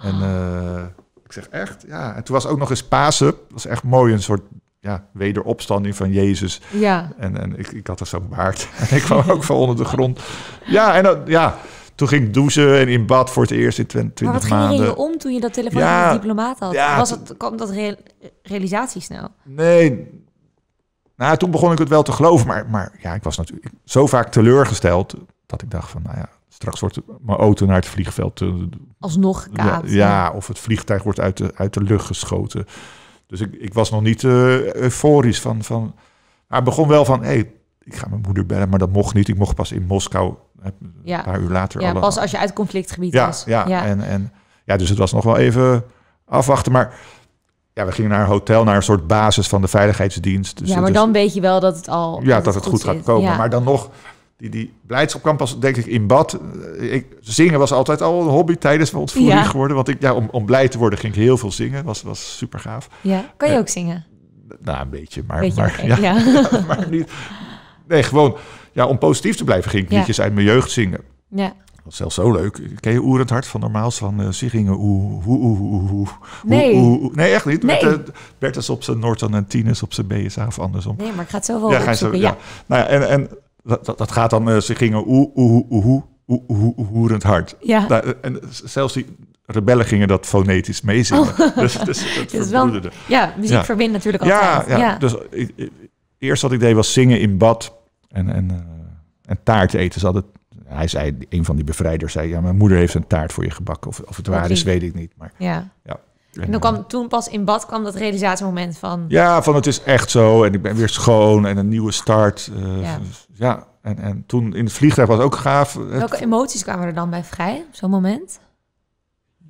En ah. eh, ik zeg, echt? Ja. En toen was ook nog eens Pasen. Dat was echt mooi, een soort ja, wederopstanding van Jezus. Ja. En, en ik, ik had er zo'n baard. (laughs) En ik kwam ook van onder de grond. Ja, en ja... Toen ging ik douchen en in bad voor het eerst in 20 maanden. Maar wat ging er in je om toen je dat telefoon de diplomaat had? Ja, was het, kwam dat re realisatie snel? Nee, nou, toen begon ik het wel te geloven. Maar, maar ja, ik was natuurlijk zo vaak teleurgesteld dat ik dacht van, nou ja, straks wordt mijn auto naar het vliegveld... Als eh, Alsnog kaat. Ja, ja, of het vliegtuig wordt uit de, uit de lucht geschoten. Dus ik, ik was nog niet eh, euforisch van, van... Maar begon wel van, hé, hey, ik ga mijn moeder bellen, maar dat mocht niet. Ik mocht pas in Moskou ja. een paar uur later. Ja, pas als je uit conflictgebied ja, was. Ja, ja, En, en, ja, dus het was nog wel even afwachten. Maar ja, we gingen naar een hotel, naar een soort basis van de veiligheidsdienst. Dus ja, maar dan weet je wel dat het al. Ja, dat, het goed, gaat komen. Maar dan nog, die, die blijdschap kwam pas, denk ik, in bad. Eh, ik, zingen was altijd al een hobby tijdens ons ja. geworden. Want ik, ja, om, om blij te worden ging ik heel veel zingen. Was, was super gaaf. Ja, kan je eh, ook zingen? Nou, een beetje, maar, maar, ja, ja. (laughs) maar niet. Nee, gewoon ja, om positief te blijven ging ik liedjes uit mijn jeugd zingen. Ja was zelfs zo leuk. Ken je Oer het Hart van normaal? van uh, Siggingen? Oeh, oeh, oeh, oeh, oeh. Nee. Oeh, oeh. Nee, echt niet. Nee. Met, uh, Bertus op zijn Norton en Tinus op zijn BSA of andersom. Nee, maar ik ga het zo wel ja, opzoeken, zo, ja. ja. Nou ja, en, en dat, dat gaat dan uh, gingen oeh, oeh, oeh, oeh, oeh, hart. Ja. Nou, en zelfs die rebellen gingen dat fonetisch meezingen. Oh. Dus, dus het dus wel, Ja, muziek ja. verbindt natuurlijk altijd. Ja, ja. dus ik, ik, eerst wat ik deed was zingen in bad en, en, en taart eten. Ze hadden hij zei, een van die bevrijders zei, ja, mijn moeder heeft een taart voor je gebakken. Of, of het waar is, weet ik niet. Maar, ja. ja. En, dan kwam, toen pas in bad kwam dat realisatiemoment van... Ja, van het is echt zo en ik ben weer schoon en een nieuwe start. Eh, ja. En, en toen in het vliegtuig was ook gaaf. Welke emoties kwamen er dan bij vrij op zo'n moment?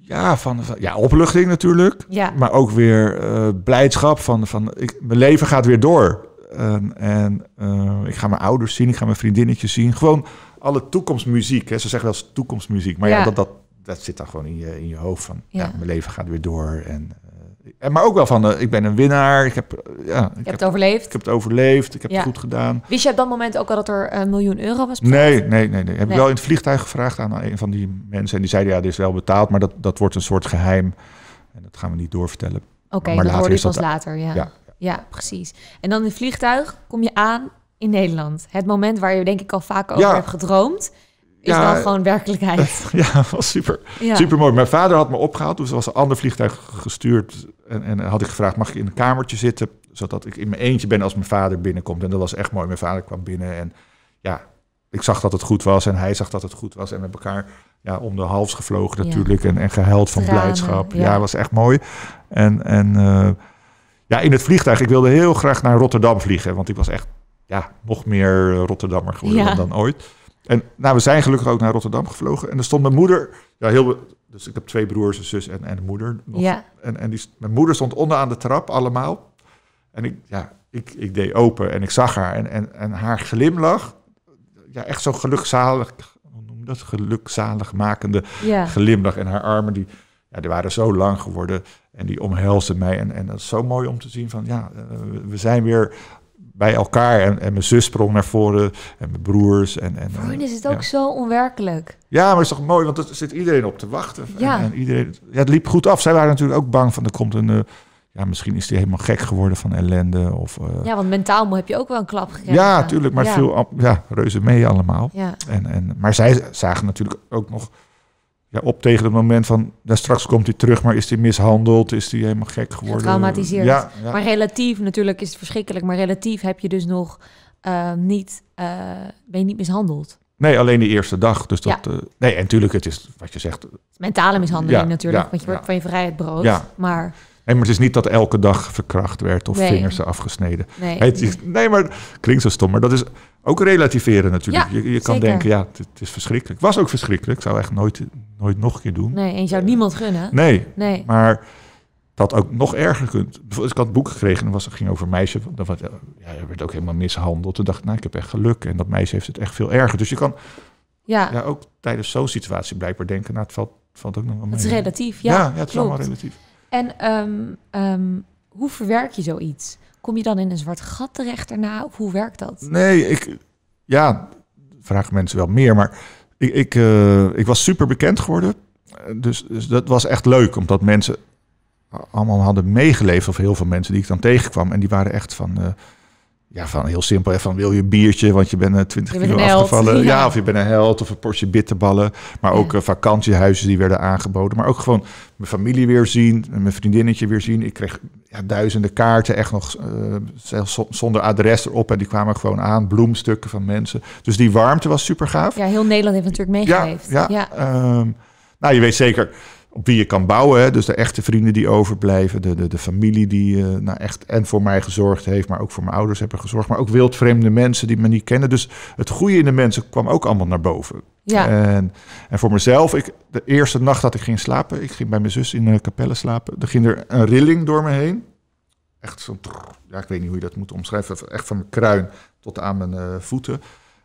Ja, van, ja, opluchting natuurlijk. Ja. Maar ook weer eh, blijdschap van, van ik, mijn leven gaat weer door. En, en eh, ik ga mijn ouders zien, ik ga mijn vriendinnetjes zien. Gewoon alle toekomstmuziek. Hè, ze zeggen wel eens toekomstmuziek. Maar ja, dat, dat, dat zit dan gewoon in je, in je hoofd van... Ja. mijn leven gaat weer door. En, eh, en, maar ook wel van, eh, ik ben een winnaar. Ik heb, eh, ja, ik je heb, het overleefd. Ik heb het overleefd. Ik heb het goed gedaan. Wist je op dat moment ook al dat er een miljoen euro was? Nee, nee, nee. nee. Heb ik wel in het vliegtuig gevraagd aan een van die mensen. En die zeiden, ja, dit is wel betaald. Maar dat, dat wordt een soort geheim. En dat gaan we niet doorvertellen. Oké, maar, dat later hoorde ik pas later, ja. ja. Ja, precies. En dan in het vliegtuig kom je aan in Nederland? Het moment waar je denk ik al vaak over hebt gedroomd. Is dan wel gewoon werkelijkheid. (laughs) Ja, was super. Ja. Super mooi. Mijn vader had me opgehaald. Dus ze was een ander vliegtuig gestuurd. En, en had ik gevraagd, mag ik in een kamertje zitten? Zodat ik in mijn eentje ben als mijn vader binnenkomt. En dat was echt mooi. Mijn vader kwam binnen en ja, ik zag dat het goed was. En hij zag dat het goed was. En we hebben elkaar ja, om de hals gevlogen natuurlijk. En, en gehuild van blijdschap. Ja. was echt mooi. En, en eh, ja, in het vliegtuig. Ik wilde heel graag naar Rotterdam vliegen. Want ik was echt ja, nog meer eh, Rotterdammer geworden dan ooit. En nou, we zijn gelukkig ook naar Rotterdam gevlogen. En er stond mijn moeder, ja, heel, dus ik heb twee broers, een zus en, en moeder. Ja. En, en die, mijn moeder stond onderaan de trap allemaal. En ik, ja, ik, ik deed open en ik zag haar. En, en, en haar glimlach, ja, echt zo gelukzalig, hoe noem dat? Gelukzaligmakende ja. glimlach. En haar armen, die, ja, die waren zo lang geworden. En die omhelsde mij. En, en dat is zo mooi om te zien van, ja, eh, we zijn weer bij elkaar. En, en mijn zus sprong naar voren en mijn broers. En, en, Voor is het ook zo onwerkelijk. Ja, maar het is toch mooi, want er zit iedereen op te wachten. Ja. En, iedereen, ja, het liep goed af. Zij waren natuurlijk ook bang van, er komt een... Eh, ja, misschien is die helemaal gek geworden van ellende. Of, eh, Ja, want mentaal heb je ook wel een klap gekregen. Ja, tuurlijk, maar veel ja, reuze mee allemaal. Ja. En, en, maar zij zagen natuurlijk ook nog ja, op tegen het moment van, nou, straks komt hij terug, maar is hij mishandeld, is hij helemaal gek geworden. Traumatiseerd. Ja, Maar relatief, natuurlijk is het verschrikkelijk, maar relatief heb je dus nog eh, niet, eh, ben je niet mishandeld. Nee, alleen de eerste dag. Dus dat, eh, nee, en natuurlijk, het is wat je zegt. Mentale mishandeling natuurlijk, want je wordt van je vrijheid beroofd. Maar Nee, maar het is niet dat elke dag verkracht werd of nee. vingers afgesneden. Nee. Het nee, maar klinkt zo stom. Maar dat is ook relativeren natuurlijk. Ja, je, je kan denken, ja, het, is verschrikkelijk. was ook verschrikkelijk. Ik zou echt nooit, nooit nog een keer doen. Nee, en je zou niemand gunnen. Nee, nee. maar dat ook nog erger kunt. ik had het boek gekregen en was, het ging over een meisje. Dat ja, werd ook helemaal mishandeld. Toen dacht ik, nou, ik heb echt geluk. En dat meisje heeft het echt veel erger. Dus je kan ja. ja ook tijdens zo'n situatie blijkbaar denken, nou, het valt, valt ook nog wel mee. Het is relatief, ja. Ja, ja het is allemaal relatief. En ehm, ehm, hoe verwerk je zoiets? Kom je dan in een zwart gat terecht daarna? Of hoe werkt dat? Nee, ik... Ja, vragen mensen wel meer. Maar ik, ik, eh, ik was super bekend geworden. Dus, dus, dat was echt leuk, omdat mensen allemaal hadden meegeleefd. Of heel veel mensen die ik dan tegenkwam. En die waren echt van... Eh, ja, van heel simpel. van wil je een biertje, want je bent 20 eh, je afgevallen. ja. of je bent een held of een portie bitterballen. Maar ook eh, vakantiehuizen die werden aangeboden. Maar ook gewoon mijn familie weer zien, mijn vriendinnetje weer zien. Ik kreeg ja, duizenden kaarten, echt nog eh, zonder adres erop. En die kwamen gewoon aan, bloemstukken van mensen. Dus die warmte was super gaaf. Ja, heel Nederland heeft natuurlijk meegegeven. Ja, ja, ehm, nou, je weet zeker op wie je kan bouwen. Hè? Dus de echte vrienden die overblijven, de, de, de familie die eh, nou echt en voor mij gezorgd heeft, maar ook voor mijn ouders hebben gezorgd. Maar ook wildvreemde mensen die me niet kennen. Dus het goede in de mensen kwam ook allemaal naar boven. Ja. En, en voor mezelf, ik, de eerste nacht dat ik ging slapen, ik ging bij mijn zus in een kapelle slapen, er ging er een rilling door me heen. Echt zo'n, ja, ik weet niet hoe je dat moet omschrijven, echt van mijn kruin tot aan mijn eh, voeten.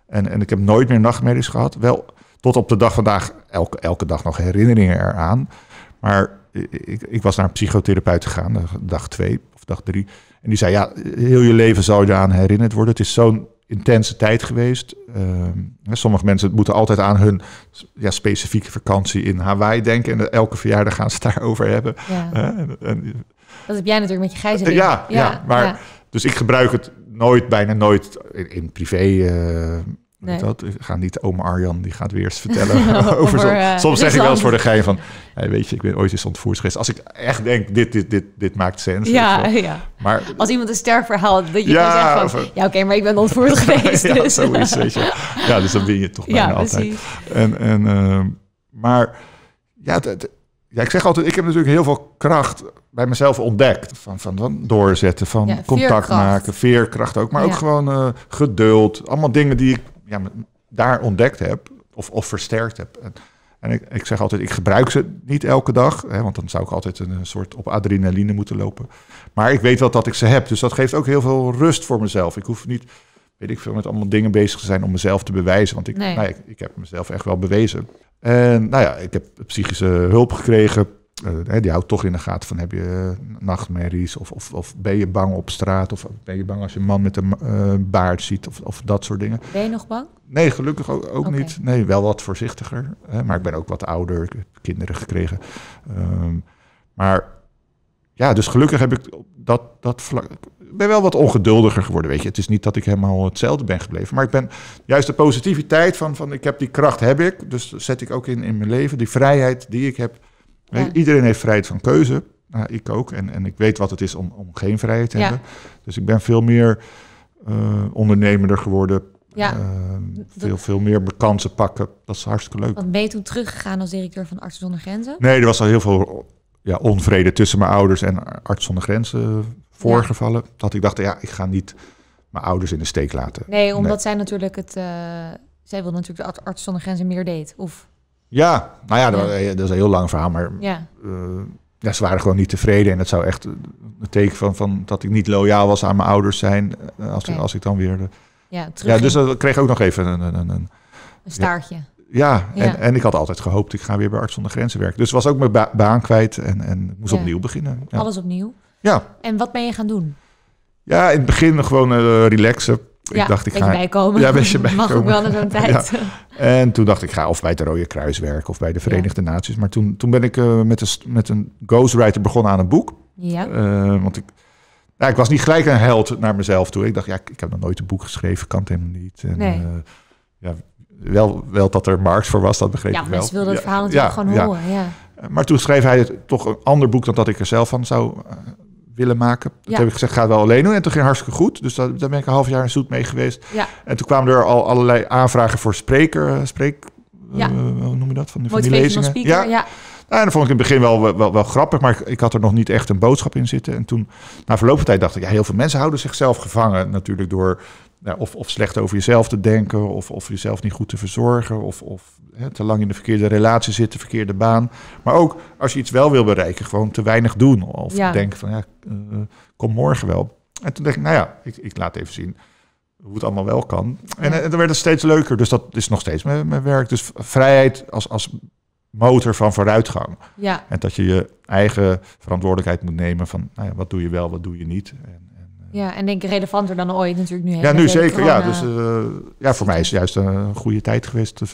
En, en ik heb nooit meer nachtmerries gehad. Wel tot op de dag vandaag elke, elke dag nog herinneringen eraan. Maar ik, ik was naar een psychotherapeut gegaan, eh, dag twee of dag drie. En die zei, ja, heel je leven zou je aan herinnerd worden. Het is zo'n intense tijd geweest. Ehm, sommige mensen moeten altijd aan hun ja, specifieke vakantie in Hawaii denken. En elke verjaardag gaan ze het daarover hebben. en, dat heb jij natuurlijk met je gijzeling. ja, ja, maar dus ik gebruik het nooit, bijna nooit in, in privé eh, dat, ik ga niet oma Arjan, die gaat weer eens vertellen (laughs) (laughs) over... Eh, soms zeg ik wel eens voor de gein van... Hey, weet je, ik ben ooit eens ontvoerd geweest. Als ik echt denk, dit, dit, dit, dit maakt sens. Ja, ja. Maar, Als iemand een sterfverhaal dat je ja, zegt van... ja, oké, maar ik ben ontvoerd (laughs) geweest. ja, dus. zo is weet je. Ja, dus dan win je toch bijna altijd. En, en, ehm, maar ja, ja, ik zeg altijd, ik heb natuurlijk heel veel kracht bij mezelf ontdekt. Van, van, van doorzetten, van contact maken, veerkracht ook. Maar ook gewoon eh, geduld. Allemaal dingen die ik ja, daar ontdekt heb of, of versterkt heb. En, ik, ik, zeg altijd, ik gebruik ze niet elke dag, hè, want dan zou ik altijd een, soort op adrenaline moeten lopen. Maar ik weet wel dat ik ze heb, dus dat geeft ook heel veel rust voor mezelf. Ik hoef niet, weet ik veel, met allemaal dingen bezig te zijn om mezelf te bewijzen, want ik, nee. Nou, ik, heb mezelf echt wel bewezen. En nou ja, ik heb psychische hulp gekregen. Eh, die houdt toch in de gaten van heb je eh, nachtmerries of, of, of, ben je bang op straat of ben je bang als je een man met een eh, baard ziet of, of dat soort dingen. Ben je nog bang? Nee, gelukkig ook, ook niet. Nee, wel wat voorzichtiger. Hè, maar ik ben ook wat ouder, ik heb kinderen gekregen. Ehm, maar ja, dus gelukkig heb ik dat, dat vlak. Ik ben wel wat ongeduldiger geworden, weet je. Het is niet dat ik helemaal hetzelfde ben gebleven. Maar ik ben juist de positiviteit van, van ik heb die kracht, heb ik. Dus dat zet ik ook in, in mijn leven. Die vrijheid die ik heb, Iedereen heeft vrijheid van keuze. Nou, ik ook. En, en ik weet wat het is om, om geen vrijheid te hebben. Dus ik ben veel meer uh, eh, ondernemender geworden. Ja. Eh, veel, veel meer kansen pakken. Dat is hartstikke leuk. Want ben je toen teruggegaan als directeur van Artsen zonder Grenzen? Nee, er was al heel veel ja, onvrede tussen mijn ouders en Artsen zonder Grenzen voorgevallen. Dat ik dacht, ja, ik ga niet mijn ouders in de steek laten. Nee, omdat zij natuurlijk het... Eh, zij wilde natuurlijk de Artsen zonder Grenzen meer deed. Of ja, nou ja, dat, eh, dat is een heel lang verhaal, maar ja. Eh, ja, ze waren gewoon niet tevreden. En dat zou echt een eh, teken van, van dat ik niet loyaal was aan mijn ouders zijn, als, als ik dan weer... ja, ja, dus dat kreeg ook nog even een... Een, een, een staartje. Ja, en, en ik had altijd gehoopt, ik ga weer bij Arts zonder Grenzen werken. Dus was ook mijn baan kwijt en, en moest opnieuw beginnen. Ja. Alles opnieuw? Ja. En wat ben je gaan doen? Ja, in het begin gewoon relaxen ja, ik dacht, ik ga. Bijkomen. Ja, beetje (laughs) bijkomen. Mag ik wel een zo'n tijd. En toen dacht ik, ga of bij het Rode Kruis werken of bij de Verenigde Naties. Maar toen, toen ben ik eh, met, een, met een ghostwriter begonnen aan een boek. Ja. Eh, want ik, ik was niet gelijk een held naar mezelf toe. Ik dacht, ja, ik heb nog nooit een boek geschreven, kan het helemaal niet. En, nee. Eh, ja, wel, wel dat er markt voor was, dat begreep ik wel. Ja, mensen wilden het verhaal natuurlijk gewoon horen. Ja. Maar toen schreef hij toch een ander boek dan dat ik er zelf van zou willen maken. Dat heb ik gezegd, ga het wel alleen doen. En toen ging het hartstikke goed. Dus daar, ben ik een half jaar in zoet mee geweest. Ja. En toen kwamen er al allerlei aanvragen voor spreker, eh, spreek... Eh, ja. hoe noem je dat? Van, de die ja. ja. Nou, en dat vond ik in het begin wel, wel, wel, grappig, maar ik, ik, had er nog niet echt een boodschap in zitten. En toen, na verloop van tijd, dacht ik, ja, heel veel mensen houden zichzelf gevangen natuurlijk door, nou, of, of slecht over jezelf te denken, of, of jezelf niet goed te verzorgen, of, of hè, te lang in de verkeerde relatie zitten, verkeerde baan. Maar ook als je iets wel wil bereiken, gewoon te weinig doen. Of ja. denken van, ja, eh, kom morgen wel. En toen dacht ik, nou ja, ik, ik laat even zien hoe het allemaal wel kan. En, eh, dan werd het steeds leuker, dus dat is nog steeds mijn, werk. Dus vrijheid als, als motor van vooruitgang. Ja. En dat je je eigen verantwoordelijkheid moet nemen van nou ja, wat doe je wel, wat doe je niet. En, ja, en denk ik relevanter dan ooit natuurlijk nu. Ja, nu zeker. Ja, dus eh, ja, voor mij is het juist een goede tijd geweest, eh,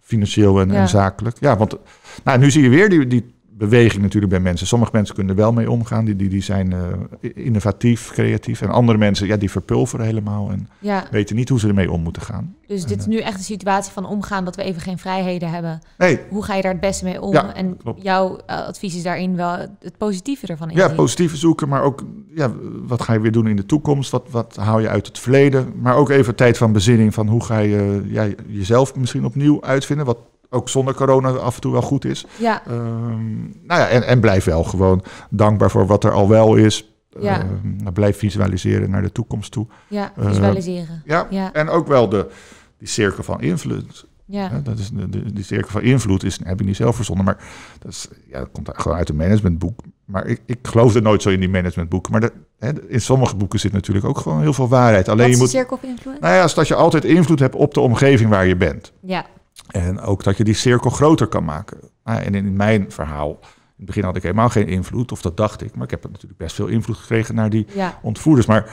financieel en, en, zakelijk. Ja, want nou, nu zie je weer die, die beweging natuurlijk bij mensen. Sommige mensen kunnen er wel mee omgaan, die, die, die zijn uh, innovatief, creatief. En andere mensen, ja, die verpulveren helemaal en weten niet hoe ze ermee om moeten gaan. Dus dit is eh, nu echt een situatie van omgaan dat we even geen vrijheden hebben. Hoe ga je daar het beste mee om? en jouw eh, advies is daarin wel het positieve ervan in. Ja, positieve zoeken, maar ook ja, wat ga je weer doen in de toekomst? Wat, wat haal je uit het verleden? Maar ook even tijd van bezinning van hoe ga je ja, jezelf misschien opnieuw uitvinden? Wat ook zonder corona af en toe wel goed is. Ja. Ehm, nou ja, en, en blijf wel gewoon dankbaar voor wat er al wel is. Ehm, ja. Nou, blijf visualiseren naar de toekomst toe. Ja, ehm, visualiseren. ja. en ook wel de, die cirkel van invloed. Ja. dat is de, die cirkel van invloed is, heb ik niet zelf verzonnen, maar dat, is, ja, komt gewoon uit een managementboek. Maar ik, ik geloofde nooit zo in die managementboeken. Maar hè, in sommige boeken zit natuurlijk ook gewoon heel veel waarheid. Alleen je moet, cirkel van invloed? Nou ja, als dat je altijd invloed hebt op de omgeving waar je bent. Ja. En ook dat je die cirkel groter kan maken. Nou en in mijn verhaal, in het begin had ik helemaal geen invloed, of dat dacht ik, maar ik heb natuurlijk best veel invloed gekregen naar die ontvoerders. Maar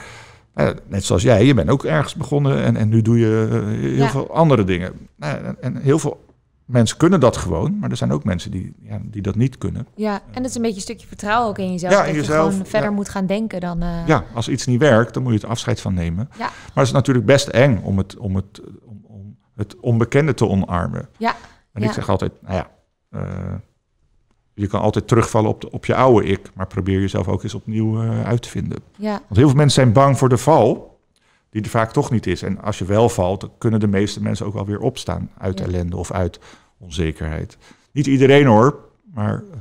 eh, net zoals jij, je bent ook ergens begonnen en, en nu doe je eh, heel veel andere dingen. Nou, en, heel veel mensen kunnen dat gewoon, maar er zijn ook mensen die, ja, die dat niet kunnen. Ja, en dat is een beetje een stukje vertrouwen ook in jezelf. Ja, dat jezelf, je gewoon verder moet gaan denken dan. Eh. Ja, als iets niet werkt, dan moet je het afscheid van nemen. Maar het is natuurlijk best eng om het, om het het onbekende te omarmen. Ja. En ik zeg altijd, nou ja, eh, je kan altijd terugvallen op, de, op je oude ik, maar probeer jezelf ook eens opnieuw eh, uit te vinden. Ja. Want heel veel mensen zijn bang voor de val, die er vaak toch niet is. En als je wel valt, dan kunnen de meeste mensen ook wel weer opstaan uit ellende of uit onzekerheid. Niet iedereen hoor, maar. Eh,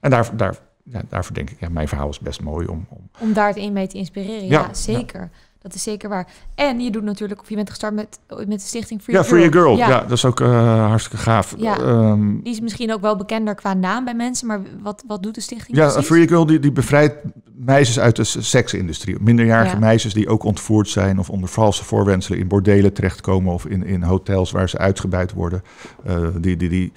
en daar, daar, ja, daarvoor denk ik, ja, mijn verhaal is best mooi om. Om, om in mee te inspireren, ja, zeker. Dat is zeker waar. En je doet natuurlijk, of je bent gestart met, met de stichting Free ja, voor Free Your Girl. Ja. dat is ook eh, hartstikke gaaf. Ehm, die is misschien ook wel bekender qua naam bij mensen, maar wat, wat doet de stichting Ja, precies? Free Your Girl die, die bevrijdt meisjes uit de seksindustrie. Minderjarige meisjes die ook ontvoerd zijn of onder valse voorwenselen in bordelen terechtkomen of in, in hotels waar ze uitgebuit worden. Eh, die, die, die,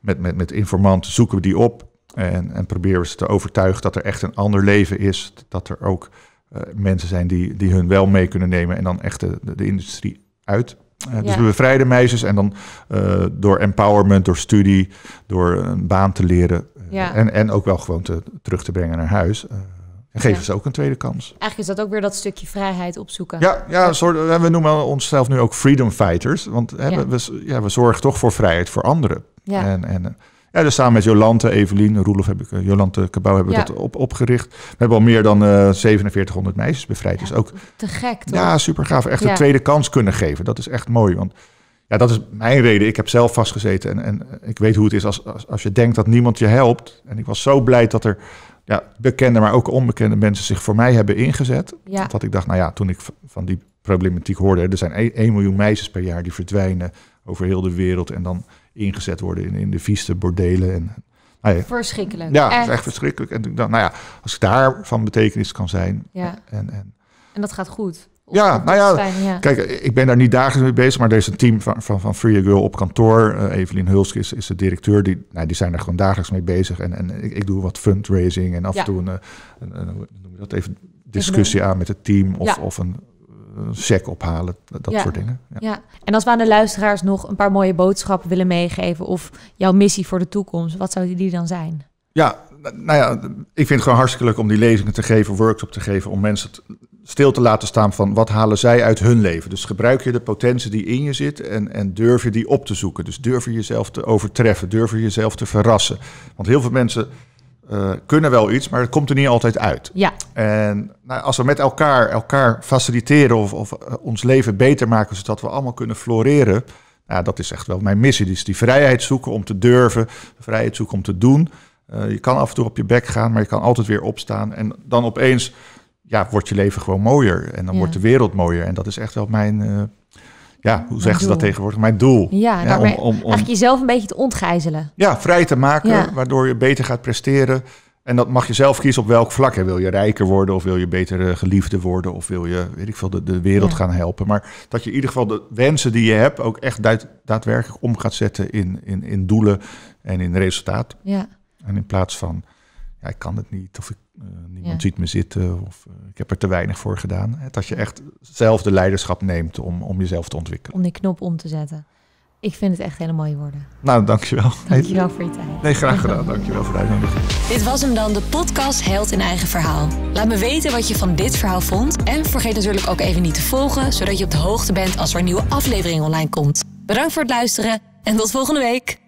met, met, met informanten zoeken we die op en, en proberen ze te overtuigen dat er echt een ander leven is. Dat er ook eh, mensen zijn die, die hun wel mee kunnen nemen en dan echt de, de industrie uit. Eh, dus we bevrijden meisjes en dan eh, door empowerment, door studie, door een baan te leren ja. en, en ook wel gewoon te, terug te brengen naar huis. En geven ze ook een tweede kans. Eigenlijk is dat ook weer dat stukje vrijheid opzoeken. Ja, ja, soort, we noemen onszelf nu ook freedom fighters. Want hè, we, ja, we zorgen toch voor vrijheid voor anderen. Ja. En, en dus samen met Jolante, Evelien, Roelof heb ik, eh, Jolante Cabau hebben we dat op, opgericht. We hebben al meer dan 4700 eh, meisjes bevrijd. dus ook te gek, toch? Ja, super gaaf. Echt een tweede kans kunnen geven. Dat is echt mooi. Want ja, dat is mijn reden. Ik heb zelf vastgezeten en, en ik weet hoe het is als, als, als je denkt dat niemand je helpt. En ik was zo blij dat er ja, bekende, maar ook onbekende mensen zich voor mij hebben ingezet. Ja. Dat ik dacht, nou ja, toen ik van die problematiek hoorde, er zijn 1 e-, miljoen meisjes per jaar die verdwijnen over heel de wereld. En dan ingezet worden in, in de vieste bordelen. En, nou ja. Verschrikkelijk. Ja, echt. Is echt verschrikkelijk. En dan, nou ja, als ik daar van betekenis kan zijn. Ja. En, en, en dat gaat goed. ja, nou ja, ja, kijk, ik ben daar niet dagelijks mee bezig, maar er is een team van, van, van Free Girl op kantoor. Uh, Evelien Hulsk is, is de directeur, die, nou, die zijn er gewoon dagelijks mee bezig. En, en ik, ik doe wat fundraising en af en toe een, eh, dat even discussie aan met het team of, of een een sec ophalen, dat soort dingen. Ja. ja. en als we aan de luisteraars nog een paar mooie boodschappen willen meegeven of jouw missie voor de toekomst, wat zou die dan zijn? Ja, nou ja, ik vind het gewoon hartstikke leuk om die lezingen te geven, workshop te geven, om mensen stil te laten staan van wat halen zij uit hun leven. Dus gebruik je de potentie die in je zit en, en durf je die op te zoeken. Dus durf je jezelf te overtreffen, durf je jezelf te verrassen. Want heel veel mensen eh, kunnen wel iets, maar het komt er niet altijd uit. Ja. En nou, als we met elkaar elkaar faciliteren of, of eh, ons leven beter maken, zodat we allemaal kunnen floreren, nou, dat is echt wel mijn missie. Dus die vrijheid zoeken om te durven, vrijheid zoeken om te doen. Eh, je kan af en toe op je bek gaan, maar je kan altijd weer opstaan. En dan opeens ja, wordt je leven gewoon mooier en dan wordt de wereld mooier. En dat is echt wel mijn ja, hoe zeggen ze dat tegenwoordig? Mijn doel. Ja, om, om, om, eigenlijk jezelf een beetje te ontgijzelen. Ja, vrij te maken, waardoor je beter gaat presteren. En dat mag je zelf kiezen op welk vlak. Hè. Wil je rijker worden of wil je beter eh, geliefde worden of wil je, weet ik veel, de, de wereld gaan helpen. Maar dat je in ieder geval de wensen die je hebt ook echt daadwerkelijk om gaat zetten in, in, in doelen en in resultaat. Ja. En in plaats van ja, ik kan het niet, of ik, eh, niemand ziet me zitten, of eh, ik heb er te weinig voor gedaan. Hè, dat je echt zelf de leiderschap neemt om, om jezelf te ontwikkelen. Om die knop om te zetten. Ik vind het echt hele mooie woorden. Nou, dankjewel. Dankjewel voor je tijd. Nee, graag gedaan. Dankjewel voor de uitnodiging. Dit was hem dan, de podcast Held in Eigen Verhaal. Laat me weten wat je van dit verhaal vond. En vergeet natuurlijk ook even niet te volgen, zodat je op de hoogte bent als er een nieuwe aflevering online komt. Bedankt voor het luisteren en tot volgende week.